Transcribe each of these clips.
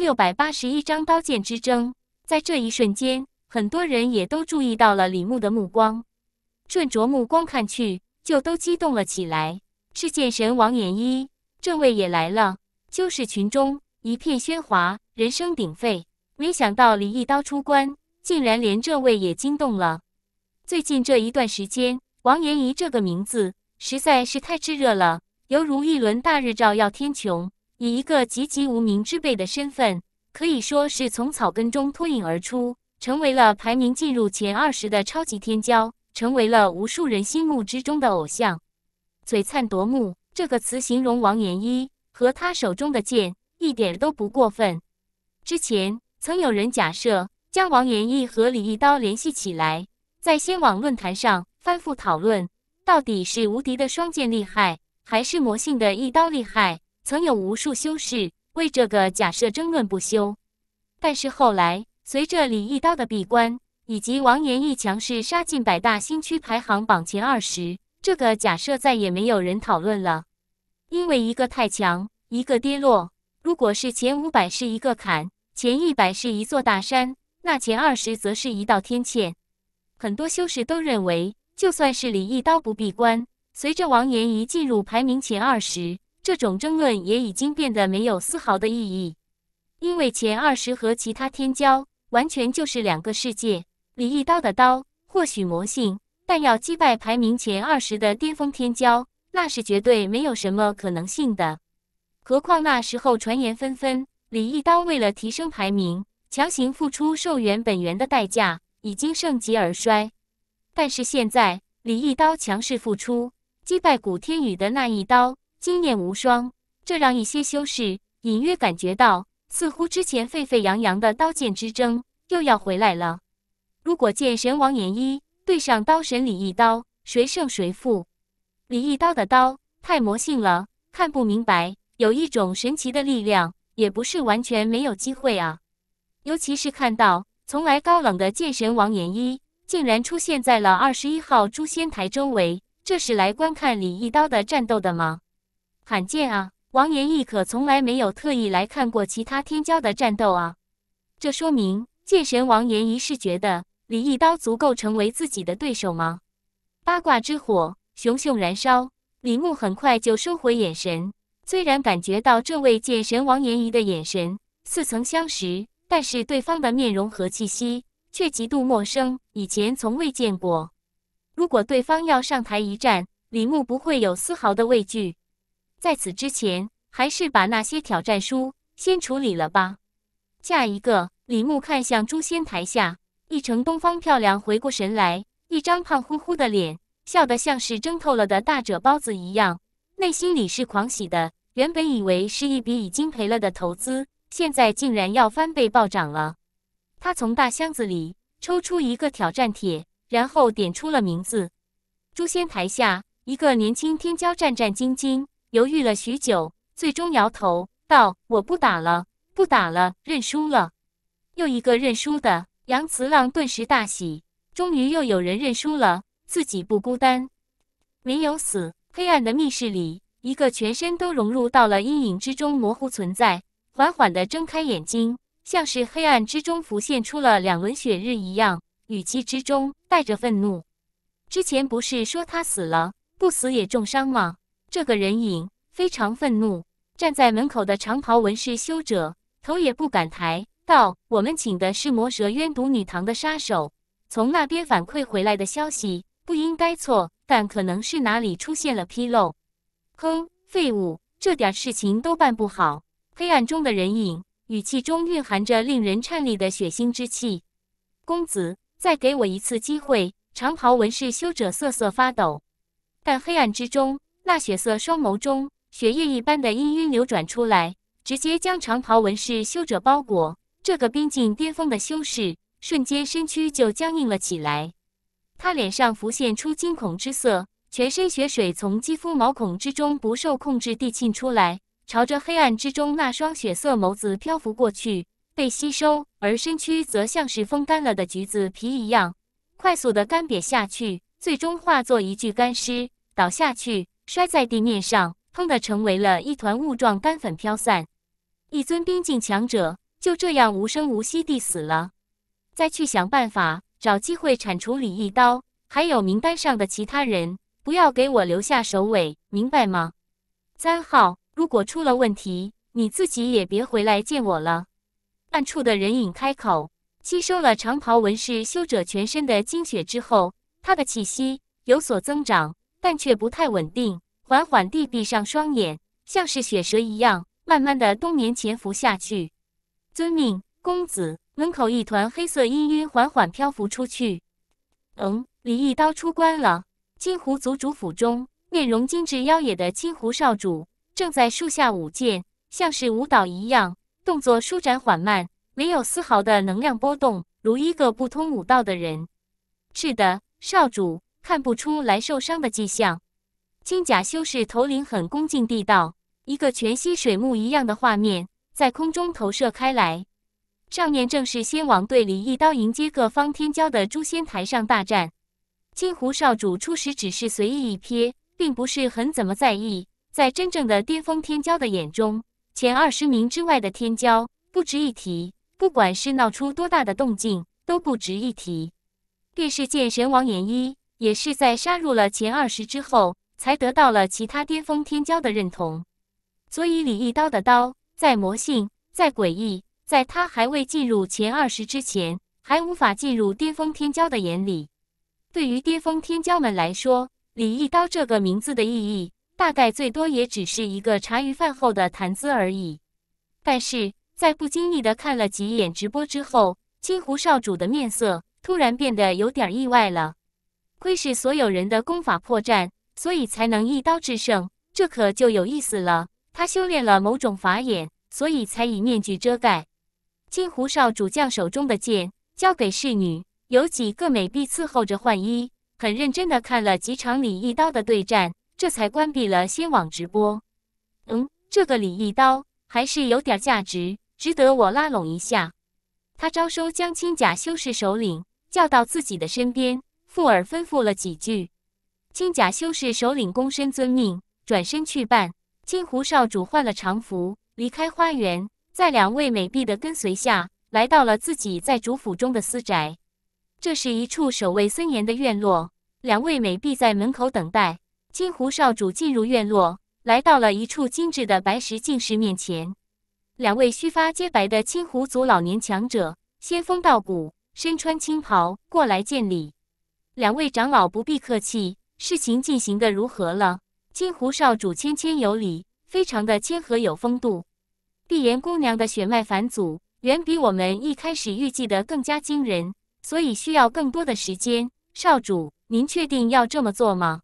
六百八十一章刀剑之争。在这一瞬间，很多人也都注意到了李牧的目光，顺着目光看去，就都激动了起来。赤剑神王严一，这位也来了，就是群中一片喧哗，人声鼎沸。没想到李一刀出关，竟然连这位也惊动了。最近这一段时间，王严一这个名字实在是太炙热了，犹如一轮大日，照耀天穹。以一个籍籍无名之辈的身份，可以说是从草根中脱颖而出，成为了排名进入前二十的超级天骄，成为了无数人心目之中的偶像。璀璨夺目这个词形容王延一和他手中的剑一点都不过分。之前曾有人假设将王延一和李一刀联系起来，在仙网论坛上反复讨论，到底是无敌的双剑厉害，还是魔性的一刀厉害。曾有无数修士为这个假设争论不休，但是后来随着李一刀的闭关以及王延一强势杀进百大新区排行榜前二十，这个假设再也没有人讨论了。因为一个太强，一个跌落。如果是前五百是一个坎，前一百是一座大山，那前二十则是一道天堑。很多修士都认为，就算是李一刀不闭关，随着王延一进入排名前二十。这种争论也已经变得没有丝毫的意义，因为前二十和其他天骄完全就是两个世界。李一刀的刀或许魔性，但要击败排名前二十的巅峰天骄，那是绝对没有什么可能性的。何况那时候传言纷纷，李一刀为了提升排名，强行付出寿元本源的代价，已经盛极而衰。但是现在，李一刀强势复出，击败古天宇的那一刀。惊艳无双，这让一些修士隐约感觉到，似乎之前沸沸扬扬的刀剑之争又要回来了。如果剑神王岩一对上刀神李一刀，谁胜谁负？李一刀的刀太魔性了，看不明白，有一种神奇的力量，也不是完全没有机会啊。尤其是看到从来高冷的剑神王岩一，竟然出现在了二十一号诛仙台周围，这是来观看李一刀的战斗的吗？罕见啊！王延仪可从来没有特意来看过其他天骄的战斗啊。这说明剑神王延仪是觉得李一刀足够成为自己的对手吗？八卦之火熊熊燃烧，李牧很快就收回眼神。虽然感觉到这位剑神王延仪的眼神似曾相识，但是对方的面容和气息却极度陌生，以前从未见过。如果对方要上台一战，李牧不会有丝毫的畏惧。在此之前，还是把那些挑战书先处理了吧。下一个，李牧看向诛仙台下，一城东方漂亮回过神来，一张胖乎乎的脸，笑得像是蒸透了的大褶包子一样，内心里是狂喜的。原本以为是一笔已经赔了的投资，现在竟然要翻倍暴涨了。他从大箱子里抽出一个挑战帖，然后点出了名字。诛仙台下，一个年轻天骄战战兢兢。犹豫了许久，最终摇头道：“我不打了，不打了，认输了。”又一个认输的杨慈浪顿时大喜，终于又有人认输了，自己不孤单，没有死。黑暗的密室里，一个全身都融入到了阴影之中，模糊存在，缓缓地睁开眼睛，像是黑暗之中浮现出了两轮血日一样，语气之中带着愤怒：“之前不是说他死了，不死也重伤吗？”这个人影非常愤怒，站在门口的长袍纹饰修者头也不敢抬，道：“我们请的是魔蛇渊毒女堂的杀手，从那边反馈回来的消息不应该错，但可能是哪里出现了纰漏。”“哼，废物，这点事情都办不好。”黑暗中的人影语气中蕴含着令人颤栗的血腥之气。“公子，再给我一次机会。”长袍纹饰修者瑟瑟发抖，但黑暗之中。那血色双眸中，血液一般的氤氲流转出来，直接将长袍纹饰修者包裹。这个濒近巅峰的修士，瞬间身躯就僵硬了起来。他脸上浮现出惊恐之色，全身血水从肌肤毛孔之中不受控制地沁出来，朝着黑暗之中那双血色眸子漂浮过去，被吸收。而身躯则像是风干了的橘子皮一样，快速地干瘪下去，最终化作一具干尸倒下去。摔在地面上，砰的成为了一团雾状干粉飘散。一尊冰境强者就这样无声无息地死了。再去想办法找机会铲除李一刀，还有名单上的其他人，不要给我留下首尾，明白吗？三号，如果出了问题，你自己也别回来见我了。暗处的人影开口，吸收了长袍纹饰修者全身的精血之后，他的气息有所增长。但却不太稳定，缓缓地闭上双眼，像是雪蛇一样，慢慢地冬眠潜伏下去。遵命，公子。门口一团黑色氤氲缓缓漂浮出去。嗯，李一刀出关了。金狐族主府中，面容精致妖冶的金狐少主正在树下舞剑，像是舞蹈一样，动作舒展缓慢，没有丝毫的能量波动，如一个不通武道的人。是的，少主。看不出来受伤的迹象。金甲修士头领很恭敬地道：“一个全息水幕一样的画面在空中投射开来，上面正是仙王队里一刀迎接各方天骄的诛仙台上大战。”金狐少主初始只是随意一瞥，并不是很怎么在意。在真正的巅峰天骄的眼中，前二十名之外的天骄不值一提，不管是闹出多大的动静，都不值一提。便是剑神王岩一。也是在杀入了前二十之后，才得到了其他巅峰天骄的认同。所以李一刀的刀，在魔性，在诡异，在他还未进入前二十之前，还无法进入巅峰天骄的眼里。对于巅峰天骄们来说，李一刀这个名字的意义，大概最多也只是一个茶余饭后的谈资而已。但是在不经意的看了几眼直播之后，金湖少主的面色突然变得有点意外了。窥视所有人的功法破绽，所以才能一刀制胜。这可就有意思了。他修炼了某种法眼，所以才以面具遮盖。金狐少主将手中的剑交给侍女，有几个美婢伺候着换衣，很认真地看了几场李一刀的对战，这才关闭了仙网直播。嗯，这个李一刀还是有点价值，值得我拉拢一下。他招收江青甲修士首领，叫到自己的身边。富尔吩咐了几句，金甲修士首领躬身遵命，转身去办。金狐少主换了长服，离开花园，在两位美婢的跟随下来到了自己在主府中的私宅。这是一处守卫森严的院落，两位美婢在门口等待。金狐少主进入院落，来到了一处精致的白石净室面前，两位须发皆白的青狐族老年强者，仙风道骨，身穿青袍，过来见礼。两位长老不必客气，事情进行的如何了？金狐少主谦谦有礼，非常的谦和有风度。碧颜姑娘的血脉返祖远比我们一开始预计的更加惊人，所以需要更多的时间。少主，您确定要这么做吗？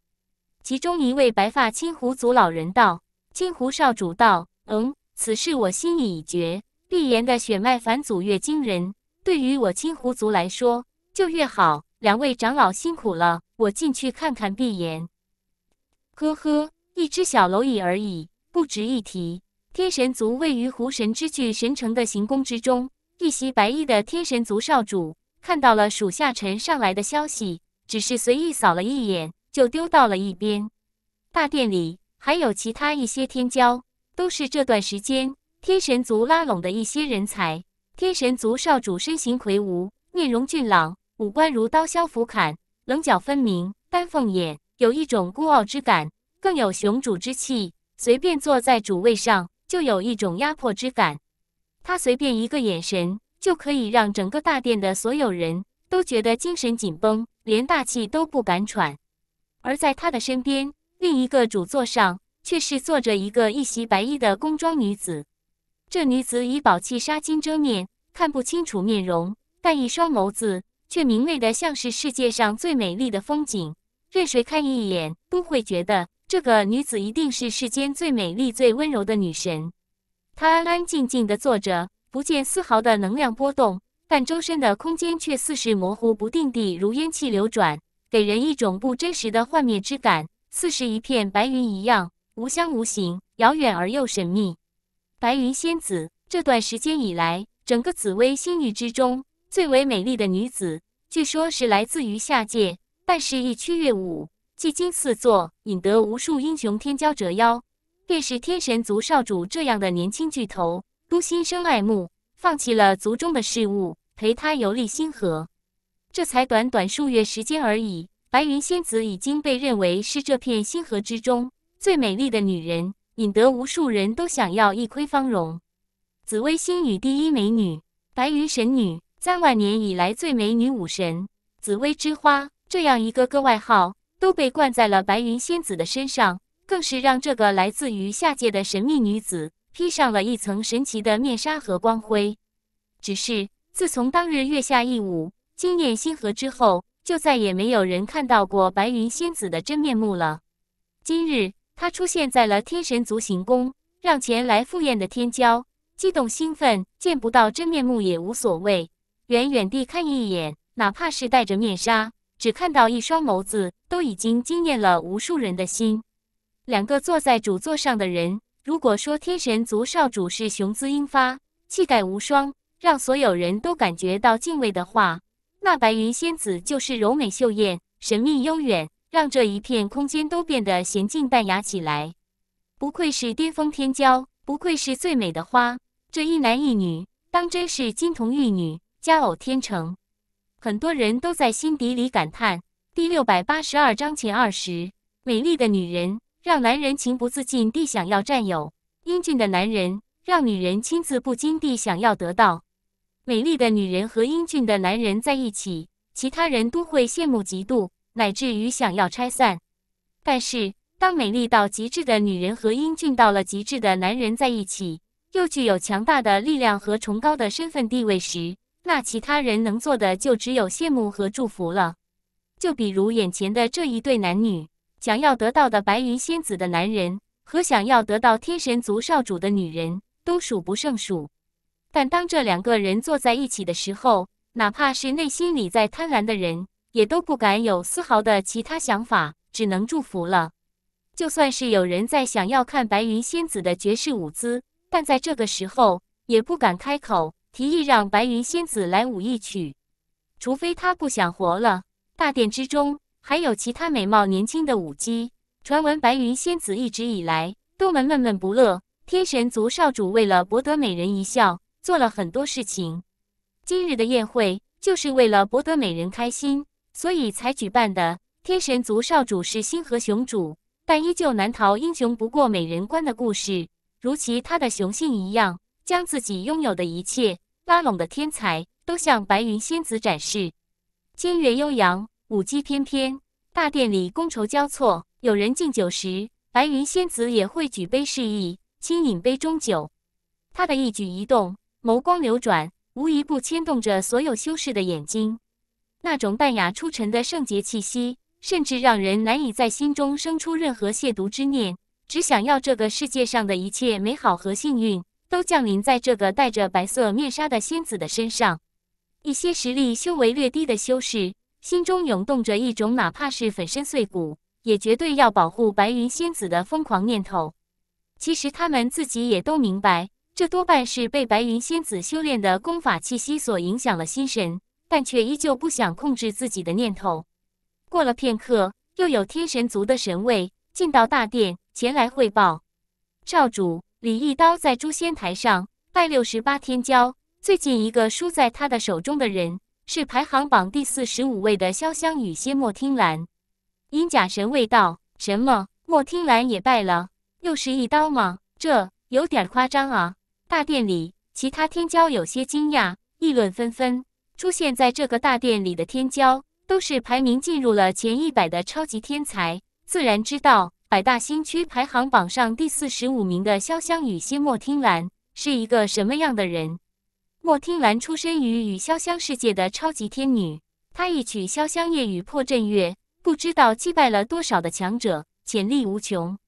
其中一位白发青狐族老人道：“金狐少主道，嗯，此事我心意已决。碧岩的血脉返祖越惊人，对于我金狐族来说就越好。”两位长老辛苦了，我进去看看闭眼。呵呵，一只小蝼蚁而已，不值一提。天神族位于狐神之巨神城的行宫之中，一袭白衣的天神族少主看到了属下呈上来的消息，只是随意扫了一眼，就丢到了一边。大殿里还有其他一些天骄，都是这段时间天神族拉拢的一些人才。天神族少主身形魁梧，面容俊朗。五官如刀削斧砍，棱角分明，丹凤眼有一种孤傲之感，更有雄主之气。随便坐在主位上，就有一种压迫之感。他随便一个眼神，就可以让整个大殿的所有人都觉得精神紧绷，连大气都不敢喘。而在他的身边，另一个主座上却是坐着一个一袭白衣的宫装女子。这女子以宝气纱巾遮面，看不清楚面容，但一双眸子。却明媚得像是世界上最美丽的风景，任谁看一眼都会觉得这个女子一定是世间最美丽、最温柔的女神。她安安静静地坐着，不见丝毫的能量波动，但周身的空间却似是模糊不定地如烟气流转，给人一种不真实的幻灭之感，似是一片白云一样无香无形，遥远而又神秘。白云仙子这段时间以来，整个紫薇星域之中。最为美丽的女子，据说是来自于下界，但是一曲乐舞，技惊四座，引得无数英雄天骄折腰。便是天神族少主这样的年轻巨头，都心生爱慕，放弃了族中的事物，陪她游历星河。这才短短数月时间而已，白云仙子已经被认为是这片星河之中最美丽的女人，引得无数人都想要一窥芳容。紫薇星与第一美女，白云神女。三万年以来最美女武神，紫薇之花，这样一个个外号都被冠在了白云仙子的身上，更是让这个来自于下界的神秘女子披上了一层神奇的面纱和光辉。只是自从当日月下一舞，惊艳星河之后，就再也没有人看到过白云仙子的真面目了。今日她出现在了天神族行宫，让前来赴宴的天骄激动兴奋，见不到真面目也无所谓。远远地看一眼，哪怕是戴着面纱，只看到一双眸子，都已经惊艳了无数人的心。两个坐在主座上的人，如果说天神族少主是雄姿英发、气概无双，让所有人都感觉到敬畏的话，那白云仙子就是柔美秀艳、神秘悠远，让这一片空间都变得娴静淡雅起来。不愧是巅峰天骄，不愧是最美的花，这一男一女，当真是金童玉女。佳偶天成，很多人都在心底里感叹。第六百八十二章前二十，美丽的女人让男人情不自禁地想要占有，英俊的男人让女人亲自不禁地想要得到。美丽的女人和英俊的男人在一起，其他人都会羡慕嫉妒，乃至于想要拆散。但是，当美丽到极致的女人和英俊到了极致的男人在一起，又具有强大的力量和崇高的身份地位时，那其他人能做的就只有羡慕和祝福了。就比如眼前的这一对男女，想要得到的白云仙子的男人和想要得到天神族少主的女人都数不胜数。但当这两个人坐在一起的时候，哪怕是内心里再贪婪的人，也都不敢有丝毫的其他想法，只能祝福了。就算是有人在想要看白云仙子的绝世舞姿，但在这个时候也不敢开口。提议让白云仙子来舞一曲，除非她不想活了。大殿之中还有其他美貌年轻的舞姬。传闻白云仙子一直以来都门闷闷不乐。天神族少主为了博得美人一笑，做了很多事情。今日的宴会就是为了博得美人开心，所以才举办的。天神族少主是星河雄主，但依旧难逃英雄不过美人关的故事。如其他的雄性一样，将自己拥有的一切。拉拢的天才都向白云仙子展示，清月悠扬，舞姬翩翩，大殿里觥筹交错。有人敬酒时，白云仙子也会举杯示意，轻饮杯中酒。他的一举一动，眸光流转，无一不牵动着所有修士的眼睛。那种淡雅出尘的圣洁气息，甚至让人难以在心中生出任何亵渎之念，只想要这个世界上的一切美好和幸运。都降临在这个戴着白色面纱的仙子的身上。一些实力修为略低的修士心中涌动着一种，哪怕是粉身碎骨，也绝对要保护白云仙子的疯狂念头。其实他们自己也都明白，这多半是被白云仙子修炼的功法气息所影响了心神，但却依旧不想控制自己的念头。过了片刻，又有天神族的神位进到大殿前来汇报：“少主。”李一刀在诛仙台上拜六十八天骄，最近一个输在他的手中的人是排行榜第四十五位的潇湘雨。仙莫听兰，因甲神卫道什么？莫听兰也败了？又是一刀吗？这有点夸张啊！大殿里其他天骄有些惊讶，议论纷纷。出现在这个大殿里的天骄都是排名进入了前一百的超级天才，自然知道。百大新区排行榜上第四十五名的潇湘雨西莫听兰是一个什么样的人？莫听兰出身于与潇湘世界的超级天女，她一曲《潇湘夜雨破阵乐》，不知道击败了多少的强者，潜力无穷。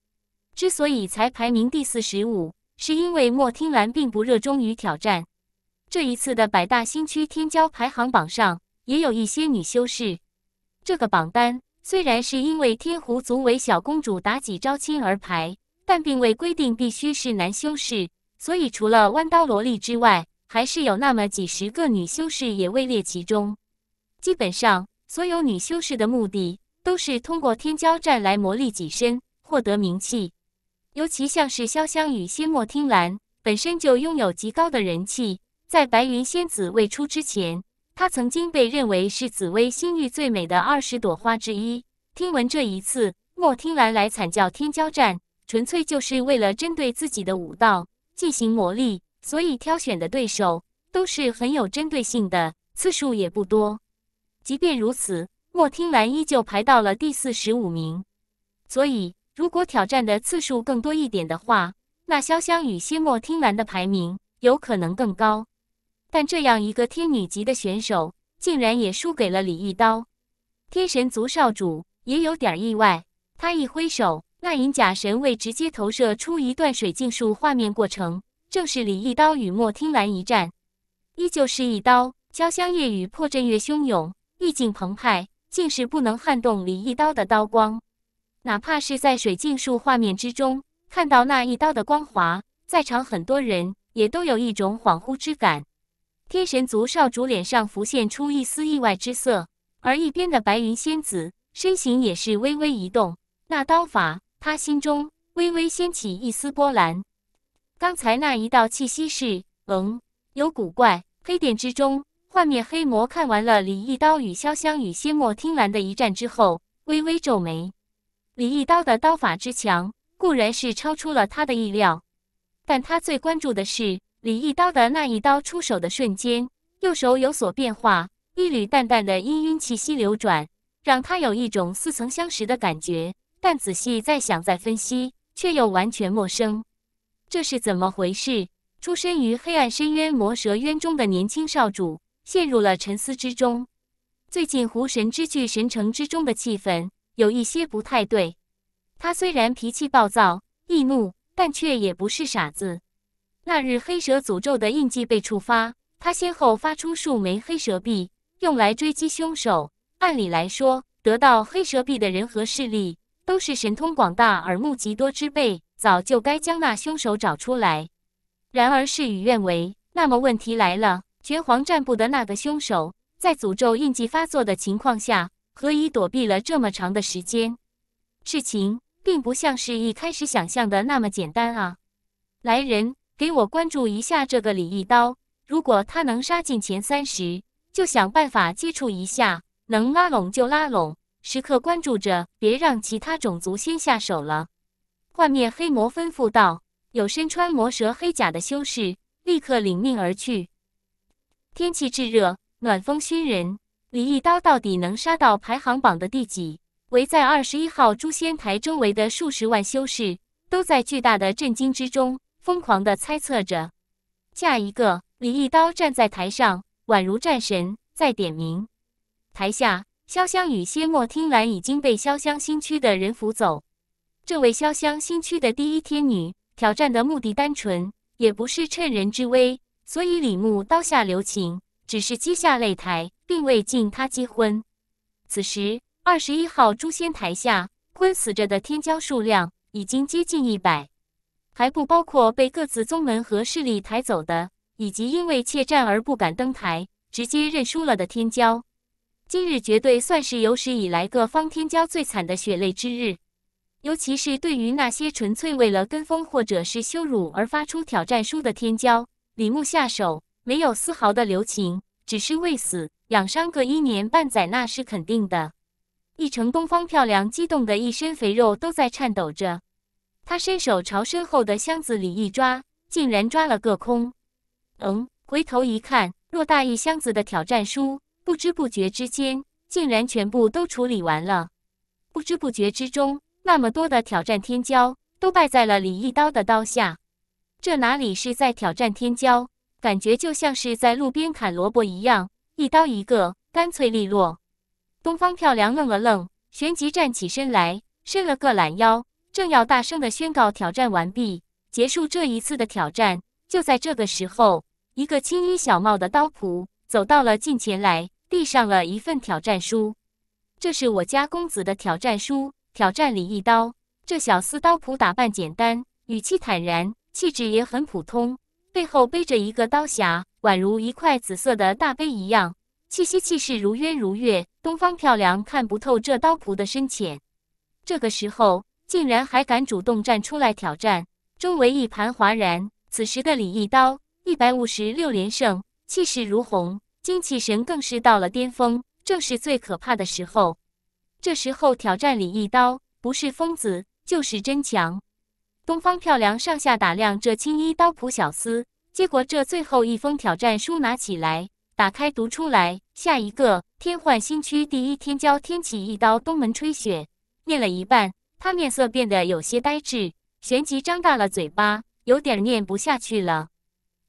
之所以才排名第四十五，是因为莫听兰并不热衷于挑战。这一次的百大新区天骄排行榜上，也有一些女修士。这个榜单。虽然是因为天狐族为小公主妲己招亲而排，但并未规定必须是男修士，所以除了弯刀萝莉之外，还是有那么几十个女修士也位列其中。基本上，所有女修士的目的都是通过天骄战来磨砺己身，获得名气。尤其像是潇湘雨、仙莫听兰，本身就拥有极高的人气，在白云仙子未出之前。他曾经被认为是紫薇星域最美的二十朵花之一。听闻这一次莫听兰来惨叫天骄战，纯粹就是为了针对自己的武道进行磨砺，所以挑选的对手都是很有针对性的，次数也不多。即便如此，莫听兰依旧排到了第四十五名。所以，如果挑战的次数更多一点的话，那潇湘雨先莫听兰的排名有可能更高。但这样一个天女级的选手，竟然也输给了李一刀。天神族少主也有点意外。他一挥手，那银甲神卫直接投射出一段水镜术画面过程，正是李一刀与莫听澜一战。依旧是一刀，潇湘夜雨破阵越汹涌，意境澎湃，竟是不能撼动李一刀的刀光。哪怕是在水镜术画面之中看到那一刀的光华，在场很多人也都有一种恍惚之感。天神族少主脸上浮现出一丝意外之色，而一边的白云仙子身形也是微微移动。那刀法，他心中微微掀起一丝波澜。刚才那一道气息是……嗯，有古怪。黑殿之中，幻灭黑魔看完了李一刀与潇湘与仙墨听澜的一战之后，微微皱眉。李一刀的刀法之强，固然是超出了他的意料，但他最关注的是。李一刀的那一刀出手的瞬间，右手有所变化，一缕淡淡的氤氲气息流转，让他有一种似曾相识的感觉。但仔细再想再分析，却又完全陌生。这是怎么回事？出身于黑暗深渊魔蛇渊中的年轻少主陷入了沉思之中。最近，狐神之巨神城之中的气氛有一些不太对。他虽然脾气暴躁易怒，但却也不是傻子。那日黑蛇诅咒的印记被触发，他先后发出数枚黑蛇币，用来追击凶手。按理来说，得到黑蛇币的人和势力都是神通广大、耳目极多之辈，早就该将那凶手找出来。然而事与愿违。那么问题来了：拳皇战部的那个凶手，在诅咒印记发作的情况下，何以躲避了这么长的时间？事情并不像是一开始想象的那么简单啊！来人。给我关注一下这个李一刀，如果他能杀进前三十，就想办法接触一下，能拉拢就拉拢，时刻关注着，别让其他种族先下手了。画面黑魔吩咐道：“有身穿魔蛇黑甲的修士，立刻领命而去。”天气炙热，暖风熏人。李一刀到底能杀到排行榜的第几？围在二十一号诛仙台周围的数十万修士，都在巨大的震惊之中。疯狂地猜测着，下一个李一刀站在台上，宛如战神在点名。台下，潇湘与谢莫听兰已经被潇湘新区的人扶走。这位潇湘新区的第一天女挑战的目的单纯，也不是趁人之危，所以李牧刀下留情，只是击下擂台，并未禁他击昏。此时，二十一号诛仙台下昏死着的天骄数量已经接近一百。还不包括被各自宗门和势力抬走的，以及因为怯战而不敢登台，直接认输了的天骄。今日绝对算是有史以来各方天骄最惨的血泪之日。尤其是对于那些纯粹为了跟风或者是羞辱而发出挑战书的天骄，李牧下手没有丝毫的留情，只是为死养伤个一年半载那是肯定的。一城东方漂亮激动的一身肥肉都在颤抖着。他伸手朝身后的箱子里一抓，竟然抓了个空。嗯，回头一看，偌大一箱子的挑战书，不知不觉之间，竟然全部都处理完了。不知不觉之中，那么多的挑战天骄都败在了李一刀的刀下。这哪里是在挑战天骄，感觉就像是在路边砍萝卜一样，一刀一个，干脆利落。东方漂亮愣了愣，旋即站起身来，伸了个懒腰。正要大声的宣告挑战完毕，结束这一次的挑战，就在这个时候，一个青衣小帽的刀仆走到了近前来，递上了一份挑战书。这是我家公子的挑战书，挑战李一刀。这小厮刀仆打扮简单，语气坦然，气质也很普通，背后背着一个刀匣，宛如一块紫色的大碑一样，气息气势如渊如月。东方漂亮看不透这刀仆的深浅。这个时候。竟然还敢主动站出来挑战，周围一盘哗然。此时的李一刀一百五十六连胜，气势如虹，精气神更是到了巅峰。正是最可怕的时候，这时候挑战李一刀，不是疯子就是真强。东方漂亮上下打量这青衣刀谱小厮，结果这最后一封挑战书拿起来，打开读出来：下一个天幻新区第一天骄天启一刀东门吹雪。念了一半。他面色变得有些呆滞，旋即张大了嘴巴，有点念不下去了。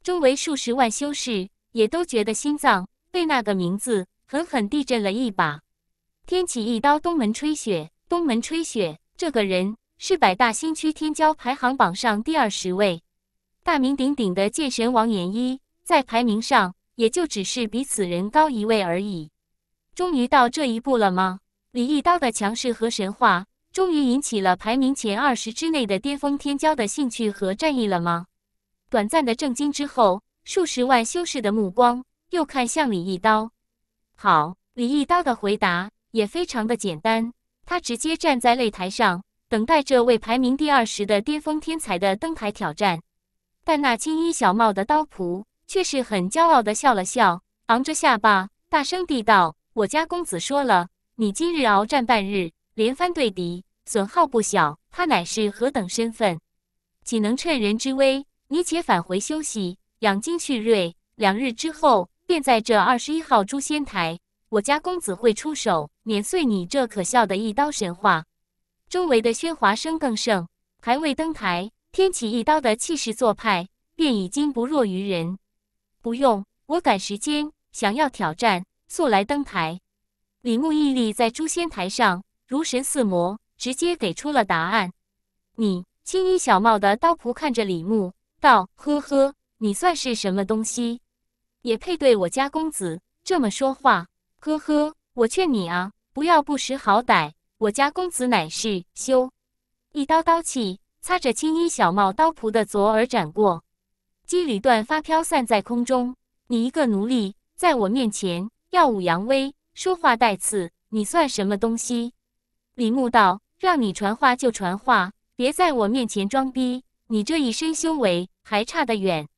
周围数十万修士也都觉得心脏被那个名字狠狠地震了一把。天启一刀，东门吹雪。东门吹雪，这个人是百大新区天骄排行榜上第二十位，大名鼎鼎的剑神王岩一，在排名上也就只是比此人高一位而已。终于到这一步了吗？李一刀的强势和神话。终于引起了排名前二十之内的巅峰天骄的兴趣和战意了吗？短暂的震惊之后，数十万修士的目光又看向李一刀。好，李一刀的回答也非常的简单，他直接站在擂台上，等待这位排名第二十的巅峰天才的登台挑战。但那青衣小帽的刀仆却是很骄傲的笑了笑，昂着下巴，大声地道：“我家公子说了，你今日鏖战半日。”连番对敌，损耗不小。他乃是何等身份，岂能趁人之危？你且返回休息，养精蓄锐。两日之后，便在这二十一号诛仙台，我家公子会出手，碾碎你这可笑的一刀神话。周围的喧哗声更盛，还未登台，天启一刀的气势做派，便已经不弱于人。不用，我赶时间，想要挑战，速来登台。李牧屹立在诛仙台上。如神似魔，直接给出了答案。你青衣小帽的刀仆看着李牧道：“呵呵，你算是什么东西？也配对我家公子这么说话？呵呵，我劝你啊，不要不识好歹。我家公子乃是……”修，一刀刀气擦着青衣小帽刀仆的左耳斩过，鸡里断发飘散在空中。你一个奴隶，在我面前耀武扬威，说话带刺，你算什么东西？李牧道：“让你传话就传话，别在我面前装逼。你这一身修为还差得远。”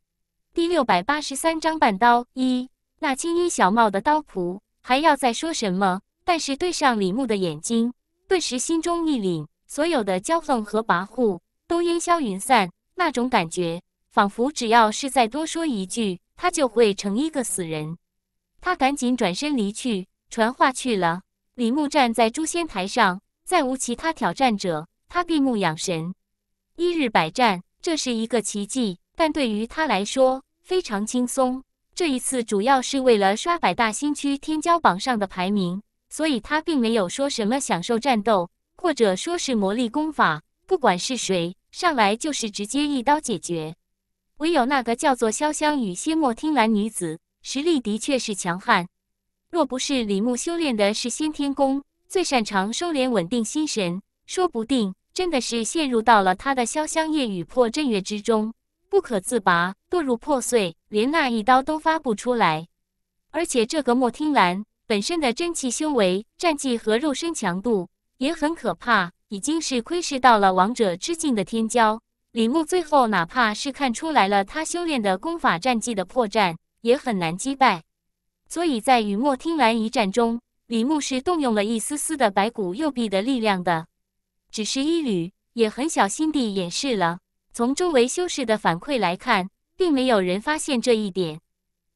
第六百八十三章半刀一那青衣小帽的刀仆还要再说什么？但是对上李牧的眼睛，顿时心中一凛，所有的骄横和跋扈都烟消云散。那种感觉仿佛只要是再多说一句，他就会成一个死人。他赶紧转身离去，传话去了。李牧站在诛仙台上。再无其他挑战者，他闭目养神，一日百战，这是一个奇迹，但对于他来说非常轻松。这一次主要是为了刷百大新区天骄榜上的排名，所以他并没有说什么享受战斗，或者说，是磨砺功法。不管是谁上来，就是直接一刀解决。唯有那个叫做潇湘雨、仙莫听兰女子，实力的确是强悍。若不是李牧修炼的是先天功。最擅长收敛稳定心神，说不定真的是陷入到了他的潇湘夜雨破阵月之中，不可自拔，堕入破碎，连那一刀都发不出来。而且这个莫听兰本身的真气修为、战绩和肉身强度也很可怕，已经是窥视到了王者之境的天骄。李牧最后哪怕是看出来了他修炼的功法战绩的破绽，也很难击败。所以在与莫听兰一战中。李牧是动用了一丝丝的白骨右臂的力量的，只是一缕，也很小心地掩饰了。从周围修士的反馈来看，并没有人发现这一点。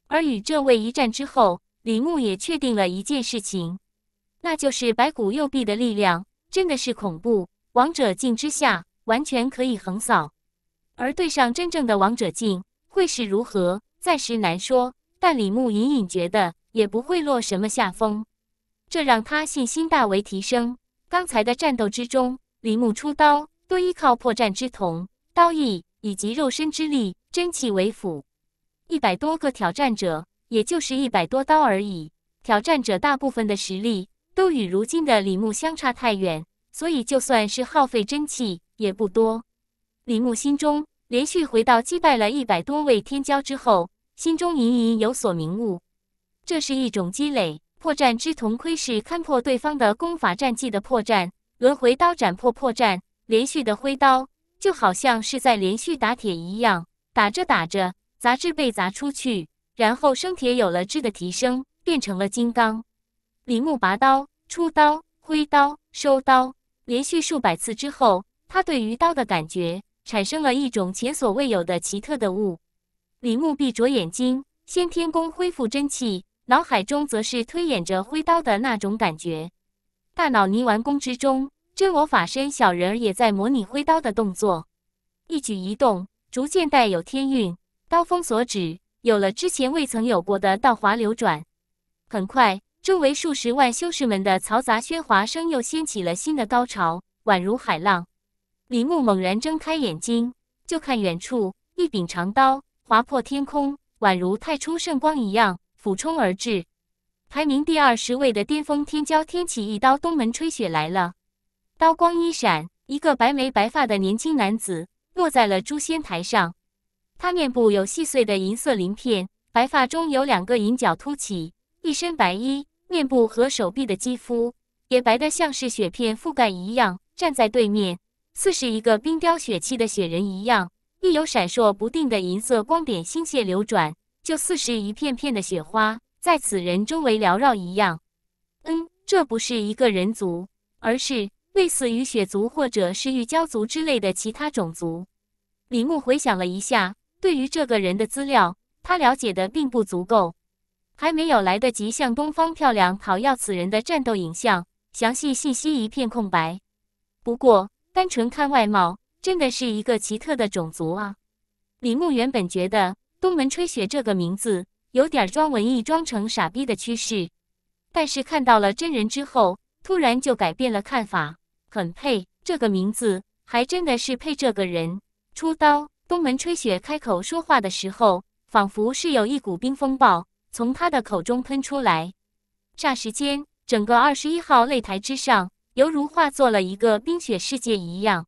而与这位一战之后，李牧也确定了一件事情，那就是白骨右臂的力量真的是恐怖。王者境之下，完全可以横扫；而对上真正的王者境，会是如何，暂时难说。但李牧隐隐觉得，也不会落什么下风。这让他信心大为提升。刚才的战斗之中，李牧出刀都依靠破绽之瞳、刀意以及肉身之力，真气为辅。一百多个挑战者，也就是一百多刀而已。挑战者大部分的实力都与如今的李牧相差太远，所以就算是耗费真气也不多。李牧心中连续回到击败了一百多位天骄之后，心中隐隐有所明悟，这是一种积累。破绽之铜窥视，看破对方的功法战技的破绽。轮回刀斩破破绽，连续的挥刀，就好像是在连续打铁一样，打着打着，杂质被砸出去，然后生铁有了质的提升，变成了金刚。李牧拔刀、出刀、挥刀、收刀，连续数百次之后，他对于刀的感觉产生了一种前所未有的奇特的悟。李牧闭着眼睛，先天功恢复真气。脑海中则是推演着挥刀的那种感觉，大脑泥丸宫之中，真我法身小人儿也在模拟挥刀的动作，一举一动逐渐带有天韵，刀锋所指，有了之前未曾有过的道华流转。很快，周围数十万修士们的嘈杂喧哗声又掀起了新的高潮，宛如海浪。李牧猛然睁开眼睛，就看远处一柄长刀划破天空，宛如太初圣光一样。俯冲而至，排名第二十位的巅峰天骄天启一刀东门吹雪来了。刀光一闪，一个白眉白发的年轻男子落在了诛仙台上。他面部有细碎的银色鳞片，白发中有两个银角凸起，一身白衣，面部和手臂的肌肤也白得像是雪片覆盖一样，站在对面，似是一个冰雕雪砌的雪人一样，亦有闪烁不定的银色光点星屑流转。就似是一片片的雪花在此人周围缭绕一样。嗯，这不是一个人族，而是类似于雪族或者是玉蛟族之类的其他种族。李牧回想了一下，对于这个人的资料，他了解的并不足够，还没有来得及向东方漂亮讨要此人的战斗影像，详细信息一片空白。不过，单纯看外貌，真的是一个奇特的种族啊！李牧原本觉得。东门吹雪这个名字有点装文艺、装成傻逼的趋势，但是看到了真人之后，突然就改变了看法，很配这个名字，还真的是配这个人。出刀，东门吹雪开口说话的时候，仿佛是有一股冰风暴从他的口中喷出来，霎时间，整个二十一号擂台之上，犹如化作了一个冰雪世界一样，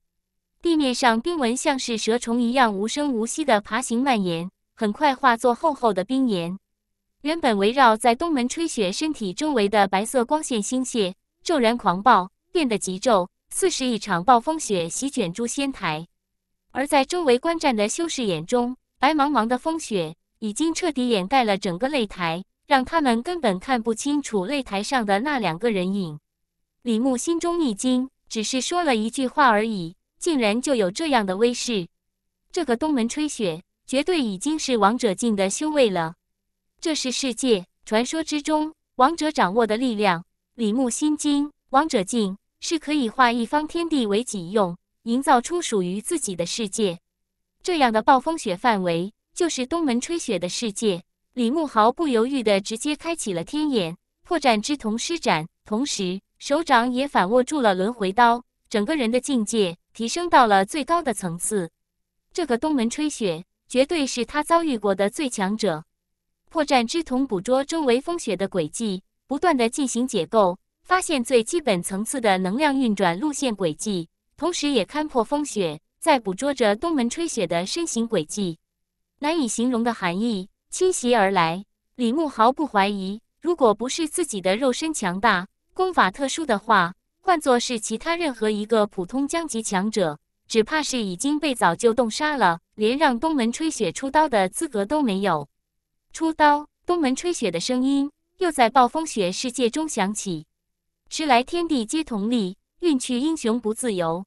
地面上冰纹像是蛇虫一样无声无息地爬行蔓延。很快化作厚厚的冰岩，原本围绕在东门吹雪身体周围的白色光线倾泻，骤然狂暴，变得极骤，似是一场暴风雪席卷诛仙台。而在周围观战的修士眼中，白茫茫的风雪已经彻底掩盖了整个擂台，让他们根本看不清楚擂台上的那两个人影。李牧心中一惊，只是说了一句话而已，竟然就有这样的威势。这个东门吹雪。绝对已经是王者境的修为了，这是世界传说之中王者掌握的力量。李牧心惊，王者境是可以化一方天地为己用，营造出属于自己的世界。这样的暴风雪范围，就是东门吹雪的世界。李牧毫不犹豫的直接开启了天眼破绽之瞳施展，同时手掌也反握住了轮回刀，整个人的境界提升到了最高的层次。这个东门吹雪。绝对是他遭遇过的最强者，破绽之瞳捕捉周围风雪的轨迹，不断的进行解构，发现最基本层次的能量运转路线轨迹，同时也勘破风雪在捕捉着东门吹雪的身形轨迹，难以形容的寒意侵袭而来。李牧毫不怀疑，如果不是自己的肉身强大，功法特殊的话，换作是其他任何一个普通江级强者，只怕是已经被早就冻杀了。连让东门吹雪出刀的资格都没有，出刀！东门吹雪的声音又在暴风雪世界中响起。时来天地皆同力，运去英雄不自由。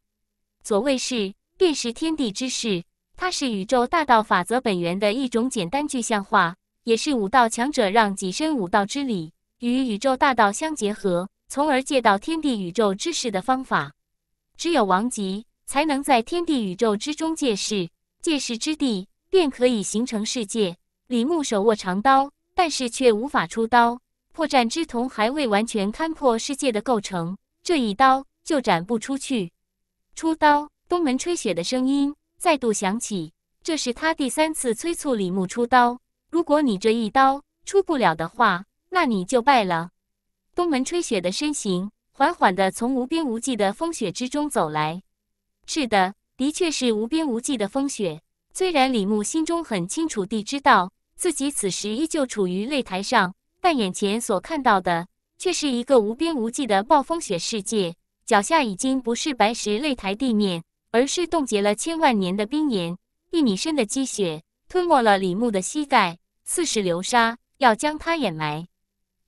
所谓势，便是天地之势，它是宇宙大道法则本源的一种简单具象化，也是武道强者让己身武道之理与宇宙大道相结合，从而借到天地宇宙之势的方法。只有王吉才能在天地宇宙之中借势。借势之地便可以形成世界。李牧手握长刀，但是却无法出刀。破绽之瞳还未完全勘破世界的构成，这一刀就斩不出去。出刀！东门吹雪的声音再度响起，这是他第三次催促李牧出刀。如果你这一刀出不了的话，那你就败了。东门吹雪的身形缓缓地从无边无际的风雪之中走来。是的。的确是无边无际的风雪。虽然李牧心中很清楚地知道自己此时依旧处于擂台上，但眼前所看到的却是一个无边无际的暴风雪世界。脚下已经不是白石擂台地面，而是冻结了千万年的冰岩。一米深的积雪吞没了李牧的膝盖，似是流沙要将他掩埋。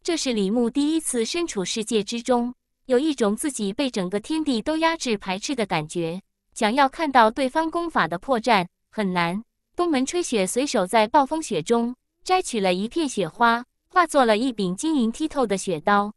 这是李牧第一次身处世界之中，有一种自己被整个天地都压制排斥的感觉。想要看到对方功法的破绽很难。东门吹雪随手在暴风雪中摘取了一片雪花，化作了一柄晶莹剔透的雪刀。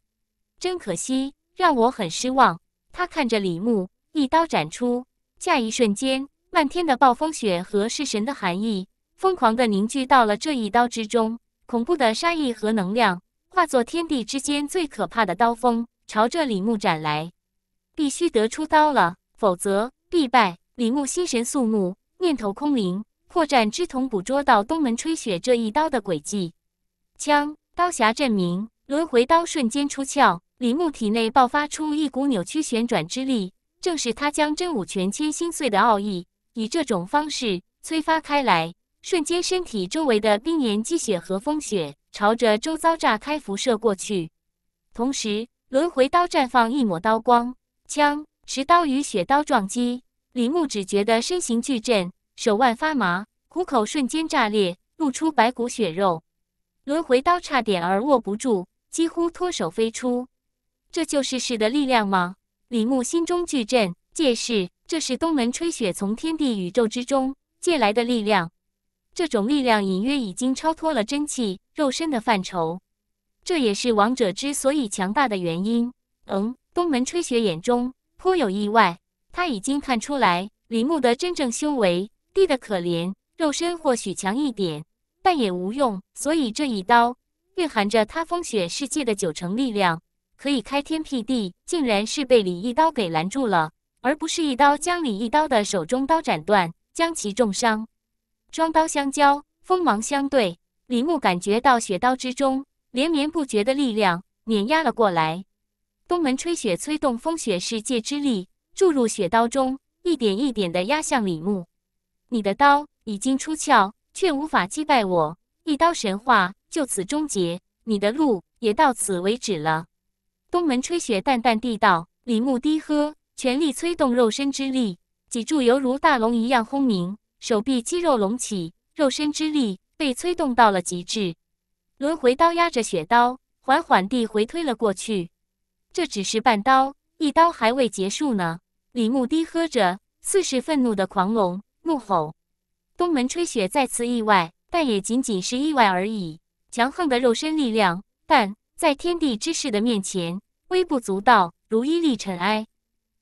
真可惜，让我很失望。他看着李牧，一刀斩出。下一瞬间，漫天的暴风雪和弑神的寒意疯狂地凝聚到了这一刀之中，恐怖的杀意和能量化作天地之间最可怕的刀锋，朝着李牧斩来。必须得出刀了，否则。必败！李牧心神肃穆，念头空灵，破绽之瞳捕捉到东门吹雪这一刀的轨迹。枪！刀侠震鸣，轮回刀瞬间出鞘。李牧体内爆发出一股扭曲旋转之力，正是他将真武拳千心碎的奥义以这种方式催发开来。瞬间，身体周围的冰岩积雪和风雪朝着周遭炸开辐射过去，同时，轮回刀绽放一抹刀光。枪！持刀与雪刀撞击，李牧只觉得身形巨震，手腕发麻，虎口瞬间炸裂，露出白骨血肉。轮回刀差点儿握不住，几乎脱手飞出。这就是势的力量吗？李牧心中巨震，借势，这是东门吹雪从天地宇宙之中借来的力量。这种力量隐约已经超脱了真气、肉身的范畴。这也是王者之所以强大的原因。嗯，东门吹雪眼中。颇有意外，他已经看出来李牧的真正修为低得可怜，肉身或许强一点，但也无用。所以这一刀蕴含着他风雪世界的九成力量，可以开天辟地，竟然是被李一刀给拦住了，而不是一刀将李一刀的手中刀斩断，将其重伤。双刀相交，锋芒相对，李牧感觉到雪刀之中连绵不绝的力量碾压了过来。东门吹雪催动风雪世界之力注入雪刀中，一点一点地压向李牧。你的刀已经出鞘，却无法击败我。一刀神话就此终结，你的路也到此为止了。东门吹雪淡淡地道。李牧低喝，全力催动肉身之力，脊柱犹如大龙一样轰鸣，手臂肌肉隆起，肉身之力被催动到了极致。轮回刀压着雪刀，缓缓地回推了过去。这只是半刀，一刀还未结束呢。李牧低喝着，似是愤怒的狂龙怒吼。东门吹雪再次意外，但也仅仅是意外而已。强横的肉身力量，但在天地之势的面前，微不足道，如一粒尘埃。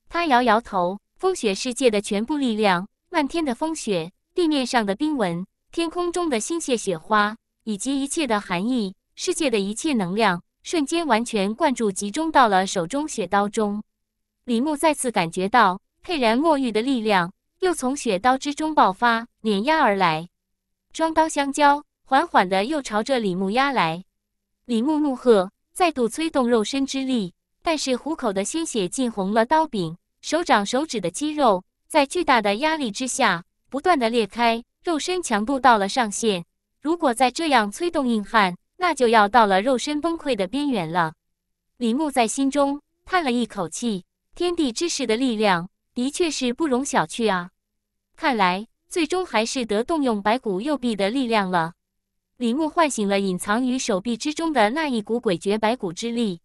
他摇摇头，风雪世界的全部力量，漫天的风雪，地面上的冰纹，天空中的心血雪花，以及一切的寒意，世界的一切能量。瞬间完全灌注，集中到了手中雪刀中。李牧再次感觉到沛然墨玉的力量又从雪刀之中爆发，碾压而来。双刀相交，缓缓的又朝着李牧压来。李牧怒喝，再度催动肉身之力，但是虎口的鲜血浸红了刀柄，手掌、手指的肌肉在巨大的压力之下不断的裂开，肉身强度到了上限。如果再这样催动硬汉。那就要到了肉身崩溃的边缘了。李牧在心中叹了一口气，天地之势的力量的确是不容小觑啊！看来最终还是得动用白骨右臂的力量了。李牧唤醒了隐藏于手臂之中的那一股诡谲白骨之力，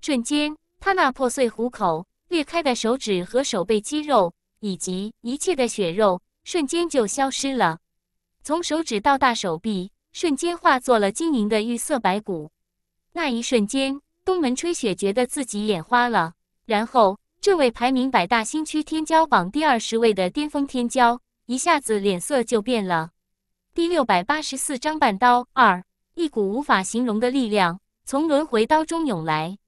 瞬间，他那破碎虎口、裂开的手指和手背肌肉，以及一切的血肉，瞬间就消失了。从手指到大手臂。瞬间化作了晶莹的玉色白骨。那一瞬间，东门吹雪觉得自己眼花了。然后，这位排名百大新区天骄榜第二十位的巅峰天骄，一下子脸色就变了。第六百八十四章半刀二，一股无法形容的力量从轮回刀中涌来。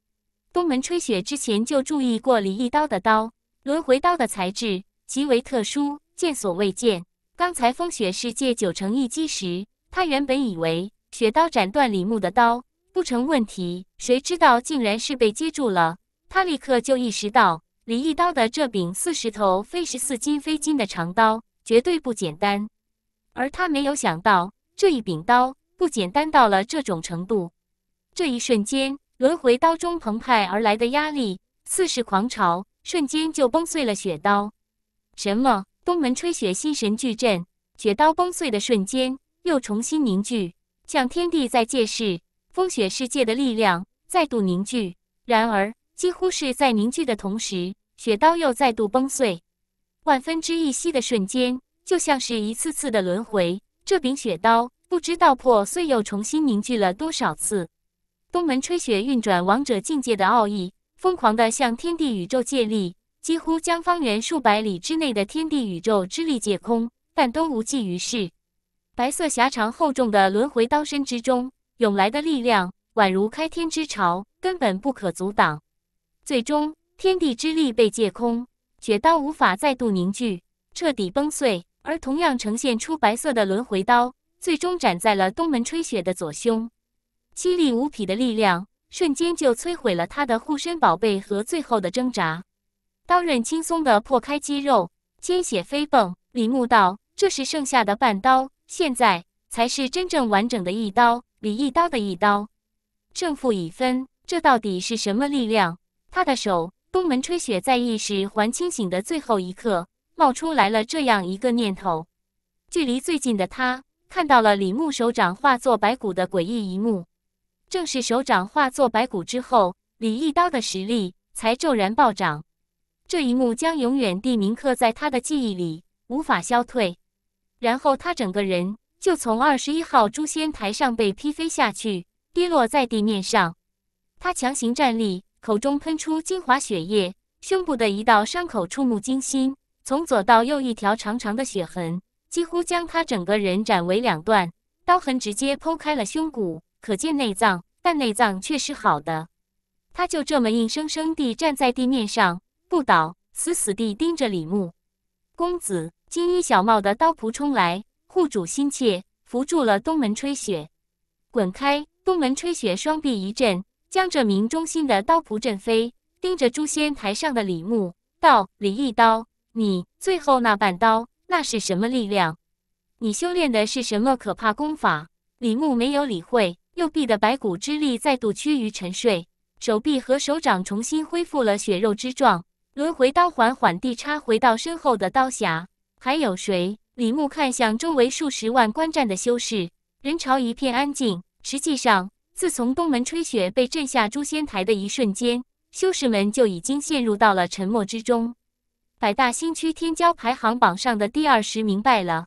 东门吹雪之前就注意过李一刀的刀，轮回刀的材质极为特殊，见所未见。刚才风雪是借九成一击时。他原本以为雪刀斩断李牧的刀不成问题，谁知道竟然是被接住了。他立刻就意识到，李一刀的这柄似石头非十四金非金的长刀绝对不简单。而他没有想到，这一柄刀不简单到了这种程度。这一瞬间，轮回刀中澎湃而来的压力似是狂潮，瞬间就崩碎了雪刀。什么东门吹雪心神巨震，雪刀崩碎的瞬间。又重新凝聚，向天地再借势，风雪世界的力量再度凝聚。然而，几乎是在凝聚的同时，雪刀又再度崩碎。万分之一息的瞬间，就像是一次次的轮回。这柄雪刀不知道破碎又重新凝聚了多少次。东门吹雪运转王者境界的奥义，疯狂的向天地宇宙借力，几乎将方圆数百里之内的天地宇宙之力借空，但都无济于事。白色狭长厚重的轮回刀身之中涌来的力量，宛如开天之潮，根本不可阻挡。最终，天地之力被借空，绝刀无法再度凝聚，彻底崩碎。而同样呈现出白色的轮回刀，最终斩在了东门吹雪的左胸，犀利无匹的力量瞬间就摧毁了他的护身宝贝和最后的挣扎。刀刃轻松地破开肌肉，鲜血飞迸。李牧道：“这是剩下的半刀。”现在才是真正完整的一刀，李一刀的一刀，胜负已分。这到底是什么力量？他的手，东门吹雪在意识还清醒的最后一刻，冒出来了这样一个念头。距离最近的他，看到了李牧手掌化作白骨的诡异一幕。正是手掌化作白骨之后，李一刀的实力才骤然暴涨。这一幕将永远地铭刻在他的记忆里，无法消退。然后他整个人就从二十一号诛仙台上被劈飞下去，跌落在地面上。他强行站立，口中喷出精华血液，胸部的一道伤口触目惊心，从左到右一条长长的血痕，几乎将他整个人斩为两段。刀痕直接剖开了胸骨，可见内脏，但内脏却是好的。他就这么硬生生地站在地面上不倒，死死地盯着李牧公子。金衣小帽的刀仆冲来，护主心切，扶住了东门吹雪。滚开！东门吹雪双臂一震，将这名中心的刀仆震飞，盯着诛仙台上的李牧道：“李一刀，你最后那半刀，那是什么力量？你修炼的是什么可怕功法？”李牧没有理会，右臂的白骨之力再度趋于沉睡，手臂和手掌重新恢复了血肉之状，轮回刀缓缓地插回到身后的刀匣。还有谁？李牧看向周围数十万观战的修士，人潮一片安静。实际上，自从东门吹雪被震下诛仙台的一瞬间，修士们就已经陷入到了沉默之中。百大新区天骄排行榜上的第二十，名败了，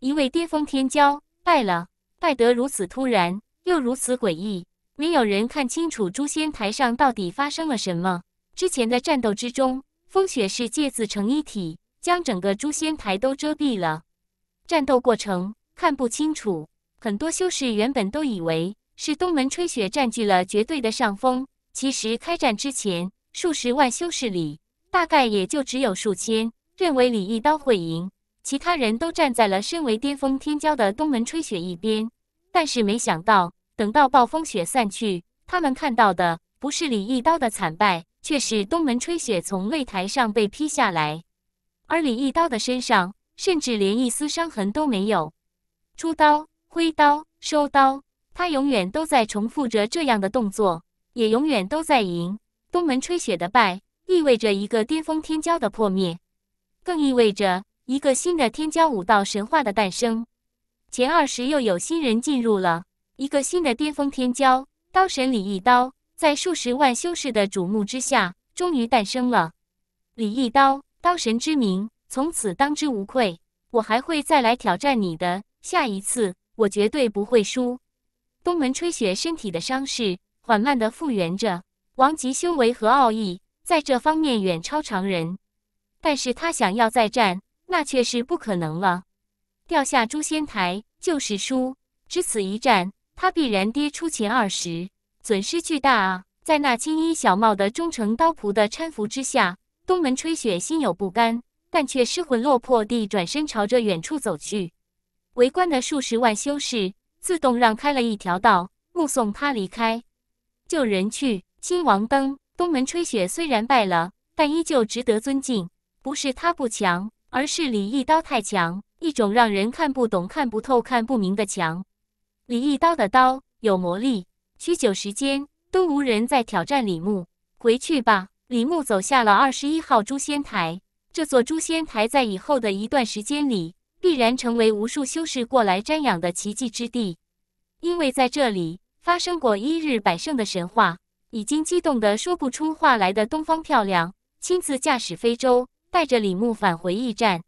一位巅峰天骄败了，败得如此突然，又如此诡异，没有人看清楚诛仙台上到底发生了什么。之前的战斗之中，风雪是借字成一体。将整个诛仙台都遮蔽了，战斗过程看不清楚。很多修士原本都以为是东门吹雪占据了绝对的上风，其实开战之前，数十万修士里，大概也就只有数千认为李一刀会赢，其他人都站在了身为巅峰天骄的东门吹雪一边。但是没想到，等到暴风雪散去，他们看到的不是李一刀的惨败，却是东门吹雪从擂台上被劈下来。而李一刀的身上，甚至连一丝伤痕都没有。出刀、挥刀、收刀，他永远都在重复着这样的动作，也永远都在赢。东门吹雪的败，意味着一个巅峰天骄的破灭，更意味着一个新的天骄武道神话的诞生。前二十又有新人进入了，一个新的巅峰天骄——刀神李一刀，在数十万修士的瞩目之下，终于诞生了。李一刀。刀神之名，从此当之无愧。我还会再来挑战你的，下一次我绝对不会输。东门吹雪身体的伤势缓慢地复原着，王吉修为和奥义在这方面远超常人，但是他想要再战，那却是不可能了。掉下诛仙台就是输，只此一战，他必然跌出前二十，损失巨大啊！在那青衣小帽的忠诚刀仆的搀扶之下。东门吹雪心有不甘，但却失魂落魄地转身朝着远处走去。围观的数十万修士自动让开了一条道，目送他离开。救人去，亲王登。东门吹雪虽然败了，但依旧值得尊敬。不是他不强，而是李一刀太强，一种让人看不懂、看不透、看不明的强。李一刀的刀有魔力，许久时间都无人再挑战李牧。回去吧。李牧走下了二十一号诛仙台。这座诛仙台在以后的一段时间里，必然成为无数修士过来瞻仰的奇迹之地，因为在这里发生过一日百胜的神话。已经激动得说不出话来的东方漂亮，亲自驾驶非洲，带着李牧返回驿站。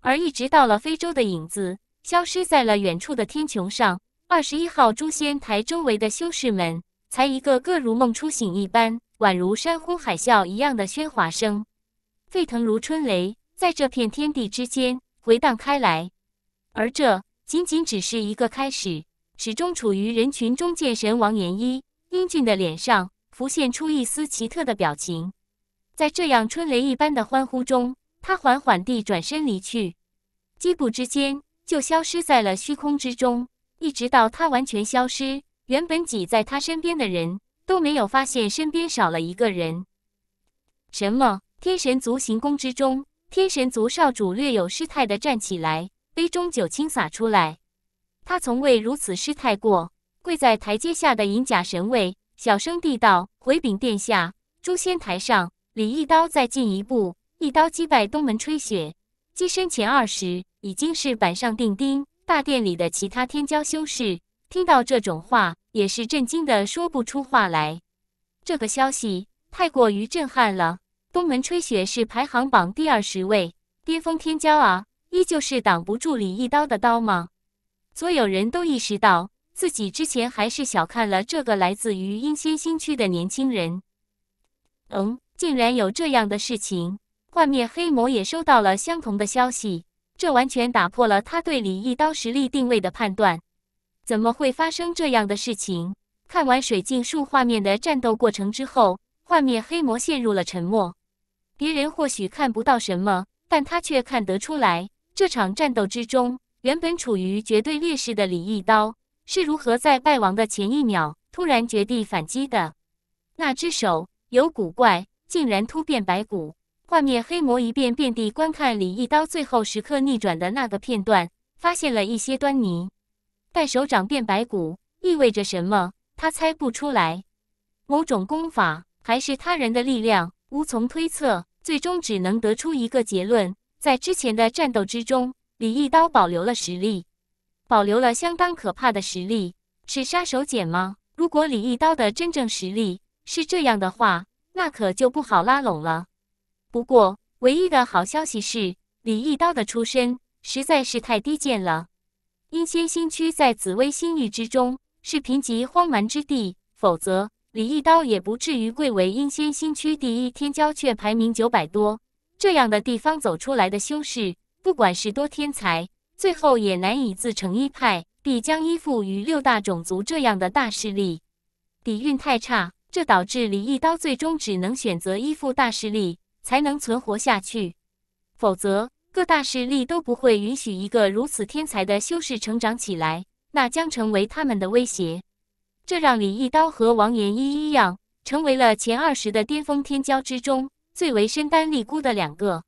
而一直到了非洲的影子消失在了远处的天穹上，二十一号诛仙台周围的修士们，才一个个如梦初醒一般。宛如山呼海啸一样的喧哗声，沸腾如春雷，在这片天地之间回荡开来。而这仅仅只是一个开始。始终处于人群中，剑神王延一英俊的脸上浮现出一丝奇特的表情。在这样春雷一般的欢呼中，他缓缓地转身离去，几步之间就消失在了虚空之中。一直到他完全消失，原本挤在他身边的人。都没有发现身边少了一个人。什么？天神族行宫之中，天神族少主略有失态的站起来，杯中酒倾洒出来。他从未如此失态过。跪在台阶下的银甲神卫小声地道：“回禀殿下，诛仙台上，李一刀再进一步，一刀击败东门吹雪，跻身前二十，已经是板上钉钉。”大殿里的其他天骄修士听到这种话。也是震惊的说不出话来，这个消息太过于震撼了。东门吹雪是排行榜第二十位巅峰天骄啊，依旧是挡不住李一刀的刀吗？所有人都意识到自己之前还是小看了这个来自于阴仙新区的年轻人。嗯，竟然有这样的事情！幻灭黑魔也收到了相同的消息，这完全打破了他对李一刀实力定位的判断。怎么会发生这样的事情？看完水镜术画面的战斗过程之后，画面黑魔陷入了沉默。别人或许看不到什么，但他却看得出来，这场战斗之中，原本处于绝对劣势的李一刀是如何在败亡的前一秒突然绝地反击的。那只手有古怪，竟然突变白骨。画面黑魔一遍遍地观看李一刀最后时刻逆转的那个片段，发现了一些端倪。但手掌变白骨意味着什么？他猜不出来。某种功法还是他人的力量，无从推测。最终只能得出一个结论：在之前的战斗之中，李一刀保留了实力，保留了相当可怕的实力，是杀手锏吗？如果李一刀的真正实力是这样的话，那可就不好拉拢了。不过，唯一的好消息是，李一刀的出身实在是太低贱了。阴仙新区在紫薇星域之中是贫瘠荒蛮之地，否则李一刀也不至于贵为阴仙新区第一天骄，却排名九百多。这样的地方走出来的修士，不管是多天才，最后也难以自成一派，必将依附于六大种族这样的大势力。底蕴太差，这导致李一刀最终只能选择依附大势力，才能存活下去，否则。各大势力都不会允许一个如此天才的修士成长起来，那将成为他们的威胁。这让李一刀和王衍一一样，成为了前二十的巅峰天骄之中最为身单力孤的两个。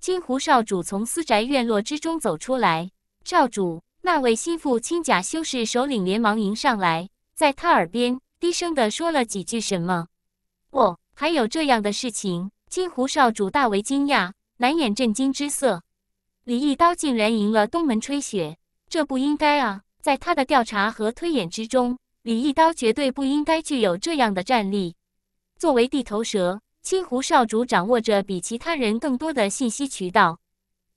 金狐少主从私宅院落之中走出来，少主，那位心腹亲甲修士首领连忙迎上来，在他耳边低声的说了几句什么。哦，还有这样的事情？金狐少主大为惊讶。难掩震惊之色，李一刀竟然赢了东门吹雪，这不应该啊！在他的调查和推演之中，李一刀绝对不应该具有这样的战力。作为地头蛇，青湖少主掌握着比其他人更多的信息渠道，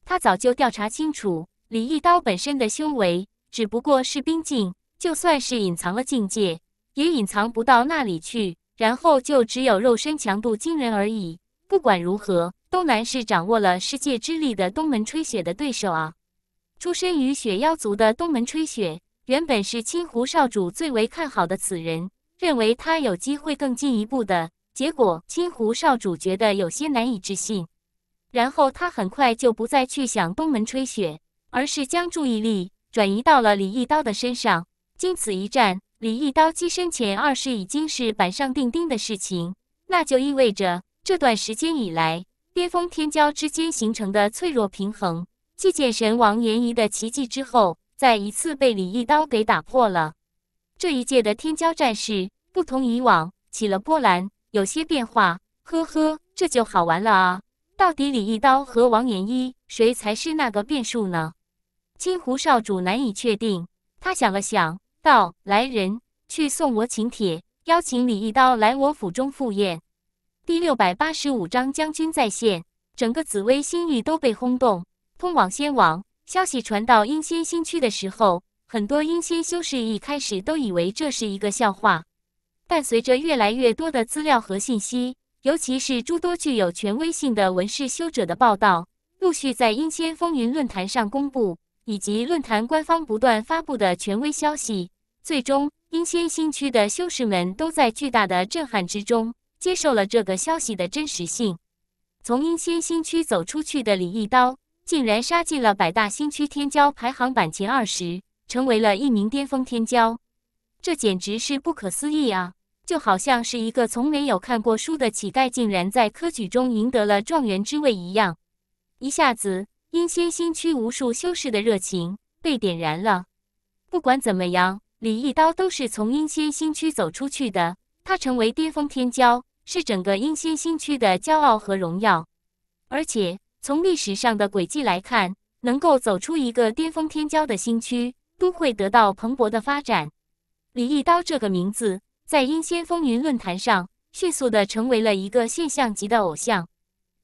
他早就调查清楚，李一刀本身的修为只不过是冰境，就算是隐藏了境界，也隐藏不到那里去，然后就只有肉身强度惊人而已。不管如何。东南是掌握了世界之力的东门吹雪的对手啊！出身于雪妖族的东门吹雪，原本是青狐少主最为看好的此人，认为他有机会更进一步的。结果，青狐少主觉得有些难以置信。然后他很快就不再去想东门吹雪，而是将注意力转移到了李一刀的身上。经此一战，李一刀跻身前二十已经是板上钉钉的事情。那就意味着这段时间以来。巅峰天骄之间形成的脆弱平衡，继剑神王延一的奇迹之后，再一次被李一刀给打破了。这一届的天骄战士不同以往，起了波澜，有些变化。呵呵，这就好玩了啊！到底李一刀和王延一谁才是那个变数呢？金湖少主难以确定。他想了想，道：“来人，去送我请帖，邀请李一刀来我府中赴宴。”第六百八十五章将军在线，整个紫薇星域都被轰动。通往仙王消息传到阴仙新区的时候，很多阴仙修士一开始都以为这是一个笑话。伴随着越来越多的资料和信息，尤其是诸多具有权威性的文士修者的报道陆续在阴仙风云论坛上公布，以及论坛官方不断发布的权威消息，最终阴仙新区的修士们都在巨大的震撼之中。接受了这个消息的真实性，从阴仙新区走出去的李一刀竟然杀进了百大新区天骄排行榜前二十，成为了一名巅峰天骄，这简直是不可思议啊！就好像是一个从没有看过书的乞丐，竟然在科举中赢得了状元之位一样。一下子，阴仙新区无数修士的热情被点燃了。不管怎么样，李一刀都是从阴仙新区走出去的，他成为巅峰天骄。是整个阴仙新区的骄傲和荣耀，而且从历史上的轨迹来看，能够走出一个巅峰天骄的新区，都会得到蓬勃的发展。李一刀这个名字在阴仙风云论坛上迅速的成为了一个现象级的偶像。